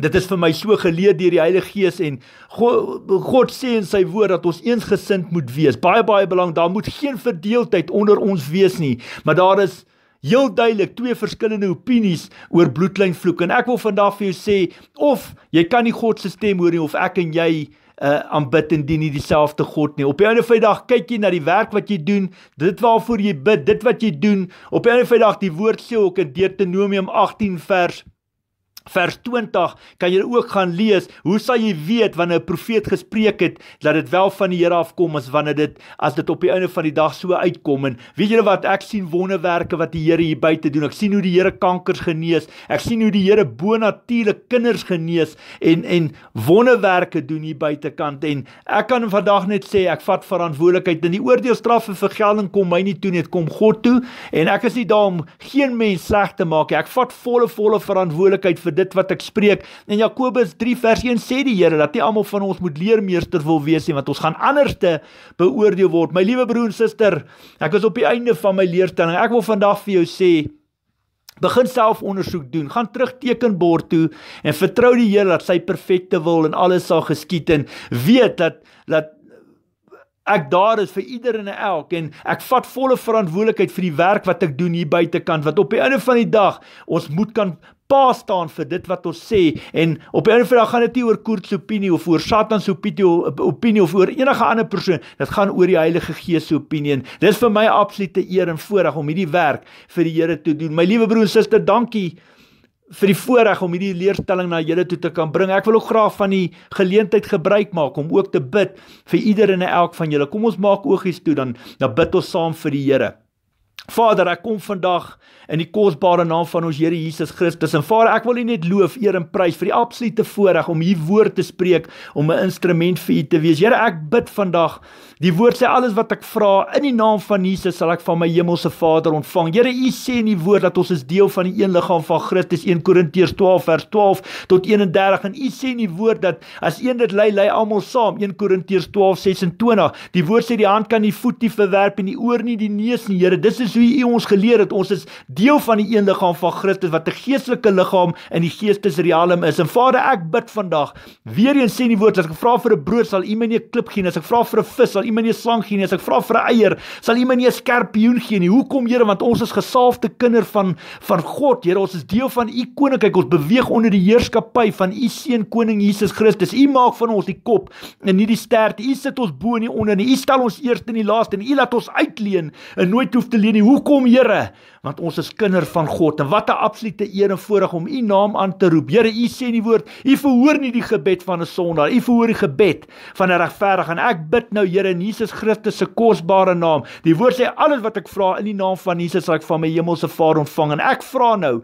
Dit is vir my so geleer deur die Heilige Gees en God, God sê in sy woord dat ons eensgesind moet wees. Baie baie belangrik, daar moet geen verdeeldheid onder ons wees nie, maar daar is heel duidelik twee verskillende opinies oor bloedlyn vloek en ek wil vandag vir jou sê of jy kan nie God se stem hoor nie of ek en jy uh, aanbid indien nie dieselfde God nie. Op die einde van die dag kyk jy na die werk wat jy doen, dit waarvoor jy bid, dit wat jy doen. Op die einde van die dag die woord sê ook in Deuteronomium 18 vers Vers 20 kan jy ook gaan lees hoe sal jy weet wanneer 'n profeet gespreek het dat dit wel van die Here afkom as wanneer dit as dit op die einde van die dag so uitkom en weet julle wat ek sien wonderwerke wat die Here hier buite doen ek sien hoe die Here kankers genees ek sien hoe die Here bonatuurlike kinders genees en en wonderwerke doen hier buitekant en ek kan vandag net sê ek vat verantwoordelikheid en die oordeelstraf en vergelding kom my nie toe net kom God toe en ek is nie daar om geen mens sleg te maak ek vat volle volle verantwoordelikheid vir vir dit wat ek spreek. En Jakobus 3 vers 1 sê die Here dat nie almal van ons moet leermeester wil wees nie, want ons gaan anderste beoordeel word. My liewe broer en suster, ek is op die einde van my leerstelling. Ek wil vandag vir jou sê Begin self ondersoek doen. Gaan terug teken bord toe en vertrou die Here dat sy perfekte wil en alles sal geskied en weet dat dat ek daar is vir ieder en elk en ek vat volle verantwoordelikheid vir die werk wat ek doen hier buitekant wat op die einde van die dag ons moet kan pa staan vir dit wat ons sê en op 'n vraag gaan dit nie oor Koert se opinie of oor Satan se opinie of eh, opinie of oor enige ander persoon dit gaan oor die Heilige Gees se opinie dis vir my absolute eer en voorreg om hierdie werk vir die Here te doen my liewe broer en suster dankie vir die voorreg om hierdie leerstelling na julle toe te kan bring. Ek wil ook graag van die geleentheid gebruik maak om ook te bid vir elkeen en elk van julle. Kom ons maak oogies toe dan dan bid ons saam vir die Here. Vader, ek kom vandag in die kosbare naam van ons Here Jesus Christus en Vader, ek wil U net loof, eer en prys vir die absolute voorreg om hier woord te spreek, om 'n instrument vir U te wees. Here, ek bid vandag Die woord sê alles wat ek vra in die naam van Jesus sal ek van my hemelse Vader ontvang. Here, U sê in die woord dat ons is deel van die een liggaam van Christus, 1 Korintiërs 12 vers 12 tot 31 en U sê in die woord dat as een dit lei, lei almal saam, 1 Korintiërs 12:26. Die woord sê die hand kan die voet nie verwerp en die oor nie die neus nie, Here. Dis is hoe U ons geleer het. Ons is deel van die een liggaam van Christus wat 'n geestelike liggaam in die geestesriem is. En Vader, ek bid vandag, weer eens sê in die woord dat ek vra vir 'n brood sal U my nie 'n klip gee nie. As ek vra vir 'n vis sal U my nie 'n slang gee nie. As ek vra vir 'n eier, sal U my nie 'n skerpioen gee nie. Hoekom, Here? Want ons is gesaafde kinders van van God. Here, ons is deel van U koninkryk. Ons beweeg onder die heerskappy van U seun koning Jesus Christus. U maak van ons die kop en nie die stert. U sit ons bo en nie onder nie. U stel ons eerste en die laaste en U laat ons uitleen en nooit hoef te leen nie. Hoekom, Here? want ons is kinders van God en wat 'n absolute eer en voorreg om u naam aan te roep. Here, u sê in die woord, u verhoor nie die gebed van 'n sondaar. U verhoor die gebed van 'n regverdige en ek bid nou Here in Jesus Christus se kosbare naam. Die woord sê alles wat ek vra in die naam van Jesus sal ek van my hemelse Vader ontvang en ek vra nou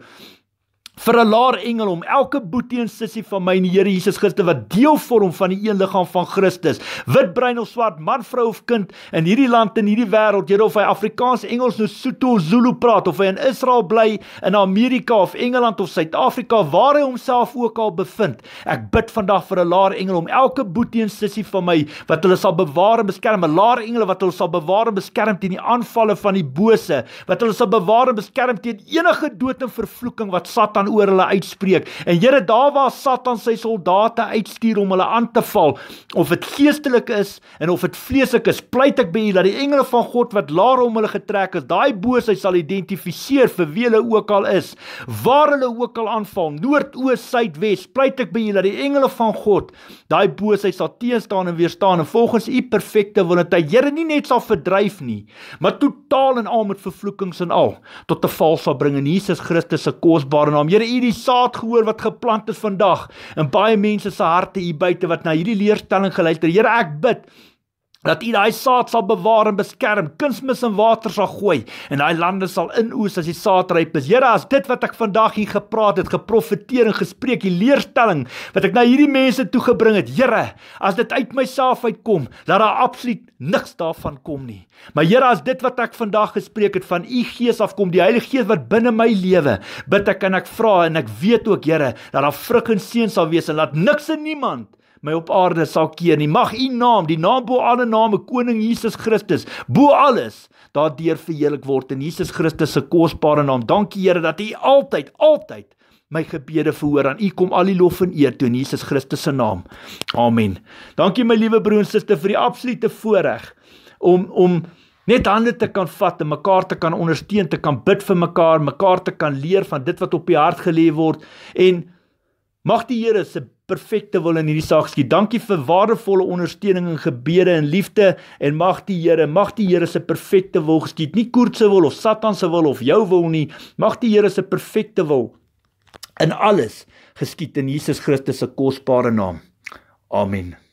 vir 'n laar engel om elke boetie en sussie van my in die Here Jesus Christus wat deel vorm van die een liggaam van Christus, wit, bruin of swart, man, vrou of kind in hierdie land en hierdie wêreld, Here of hy Afrikaans, Engels, Lesotho, nou Zulu praat of hy in Israel bly, in Amerika of Engeland of Suid-Afrika, waar hy homself ook al bevind. Ek bid vandag vir 'n laar engel om elke boetie en sussie van my wat hulle sal bewaar en beskerm, 'n laar engel wat hulle sal bewaar en beskerm teen die aanvalle van die bose, wat hulle sal bewaar en beskerm teen enige dood en vervloeking wat Satan oor hulle uitspreek. En Here, daar waar Satan sy soldate uitstuur om hulle aan te val, of dit geestelik is en of dit vleeslik is, pleit ek by U dat die engele van God wat laer om hulle getrek het, daai boosheid sal identifiseer vir wie hulle ook al is, waar hulle ook al aanval, noord, oos, suid, wes. Pleit ek by U dat die engele van God daai boosheid sal teenstaan en weerstaan en volgens U perfekte wil dat hy Here nie net sal verdryf nie, maar totaal en al met vervloekings en al tot 'n val sal bring in Jesus Christus se kosbare naam. Jy Here U die saad gehoor wat geplant is vandag in baie mense se harte hier buite wat na hierdie leerstelling geluister. Here ek bid dat U daai saad sal bewaar en beskerm, kunsmis en water sal gooi en daai lande sal inoes as die saad ryp is. Here, as dit wat ek vandag hier gepraat het, geprofeteer en gespreek, die leerstelling wat ek na hierdie mense toe gebring het, Here, as dit uit myself uitkom, dat daar absoluut niks daarvan kom nie. Maar Here, as dit wat ek vandag gespreek het van U Gees afkom, die Heilige Gees wat binne my lewe, bid ek en ek vra en ek weet ook, Here, dat daar vrug en seën sal wees en laat niks en niemand my op aarde sal keer nie. Mag u naam, die naam bo alle name, koning Jesus Christus, bo alles daardeur verheerlik word in Jesus Christus se kosbare naam. Dankie Here dat u altyd, altyd my gebede verhoor aan u kom al die lof en eer toe in Jesus Christus se naam. Amen. Dankie my liewe broer en suster vir die absolute voorreg om om net hande te kan vat en mekaar te kan ondersteun, te kan bid vir mekaar, mekaar te kan leer van dit wat op die hart gelê word en mag die Here se perfekte wil in hierdie saak skiet. Dankie vir waardevolle ondersteuning en gebede en liefde en mag die Here, mag die Here se perfekte wil geskied. Nie koerts se wil of Satan se wil of jou wil nie. Mag die Here se perfekte wil in alles geskied in Jesus Christus se kosbare naam. Amen.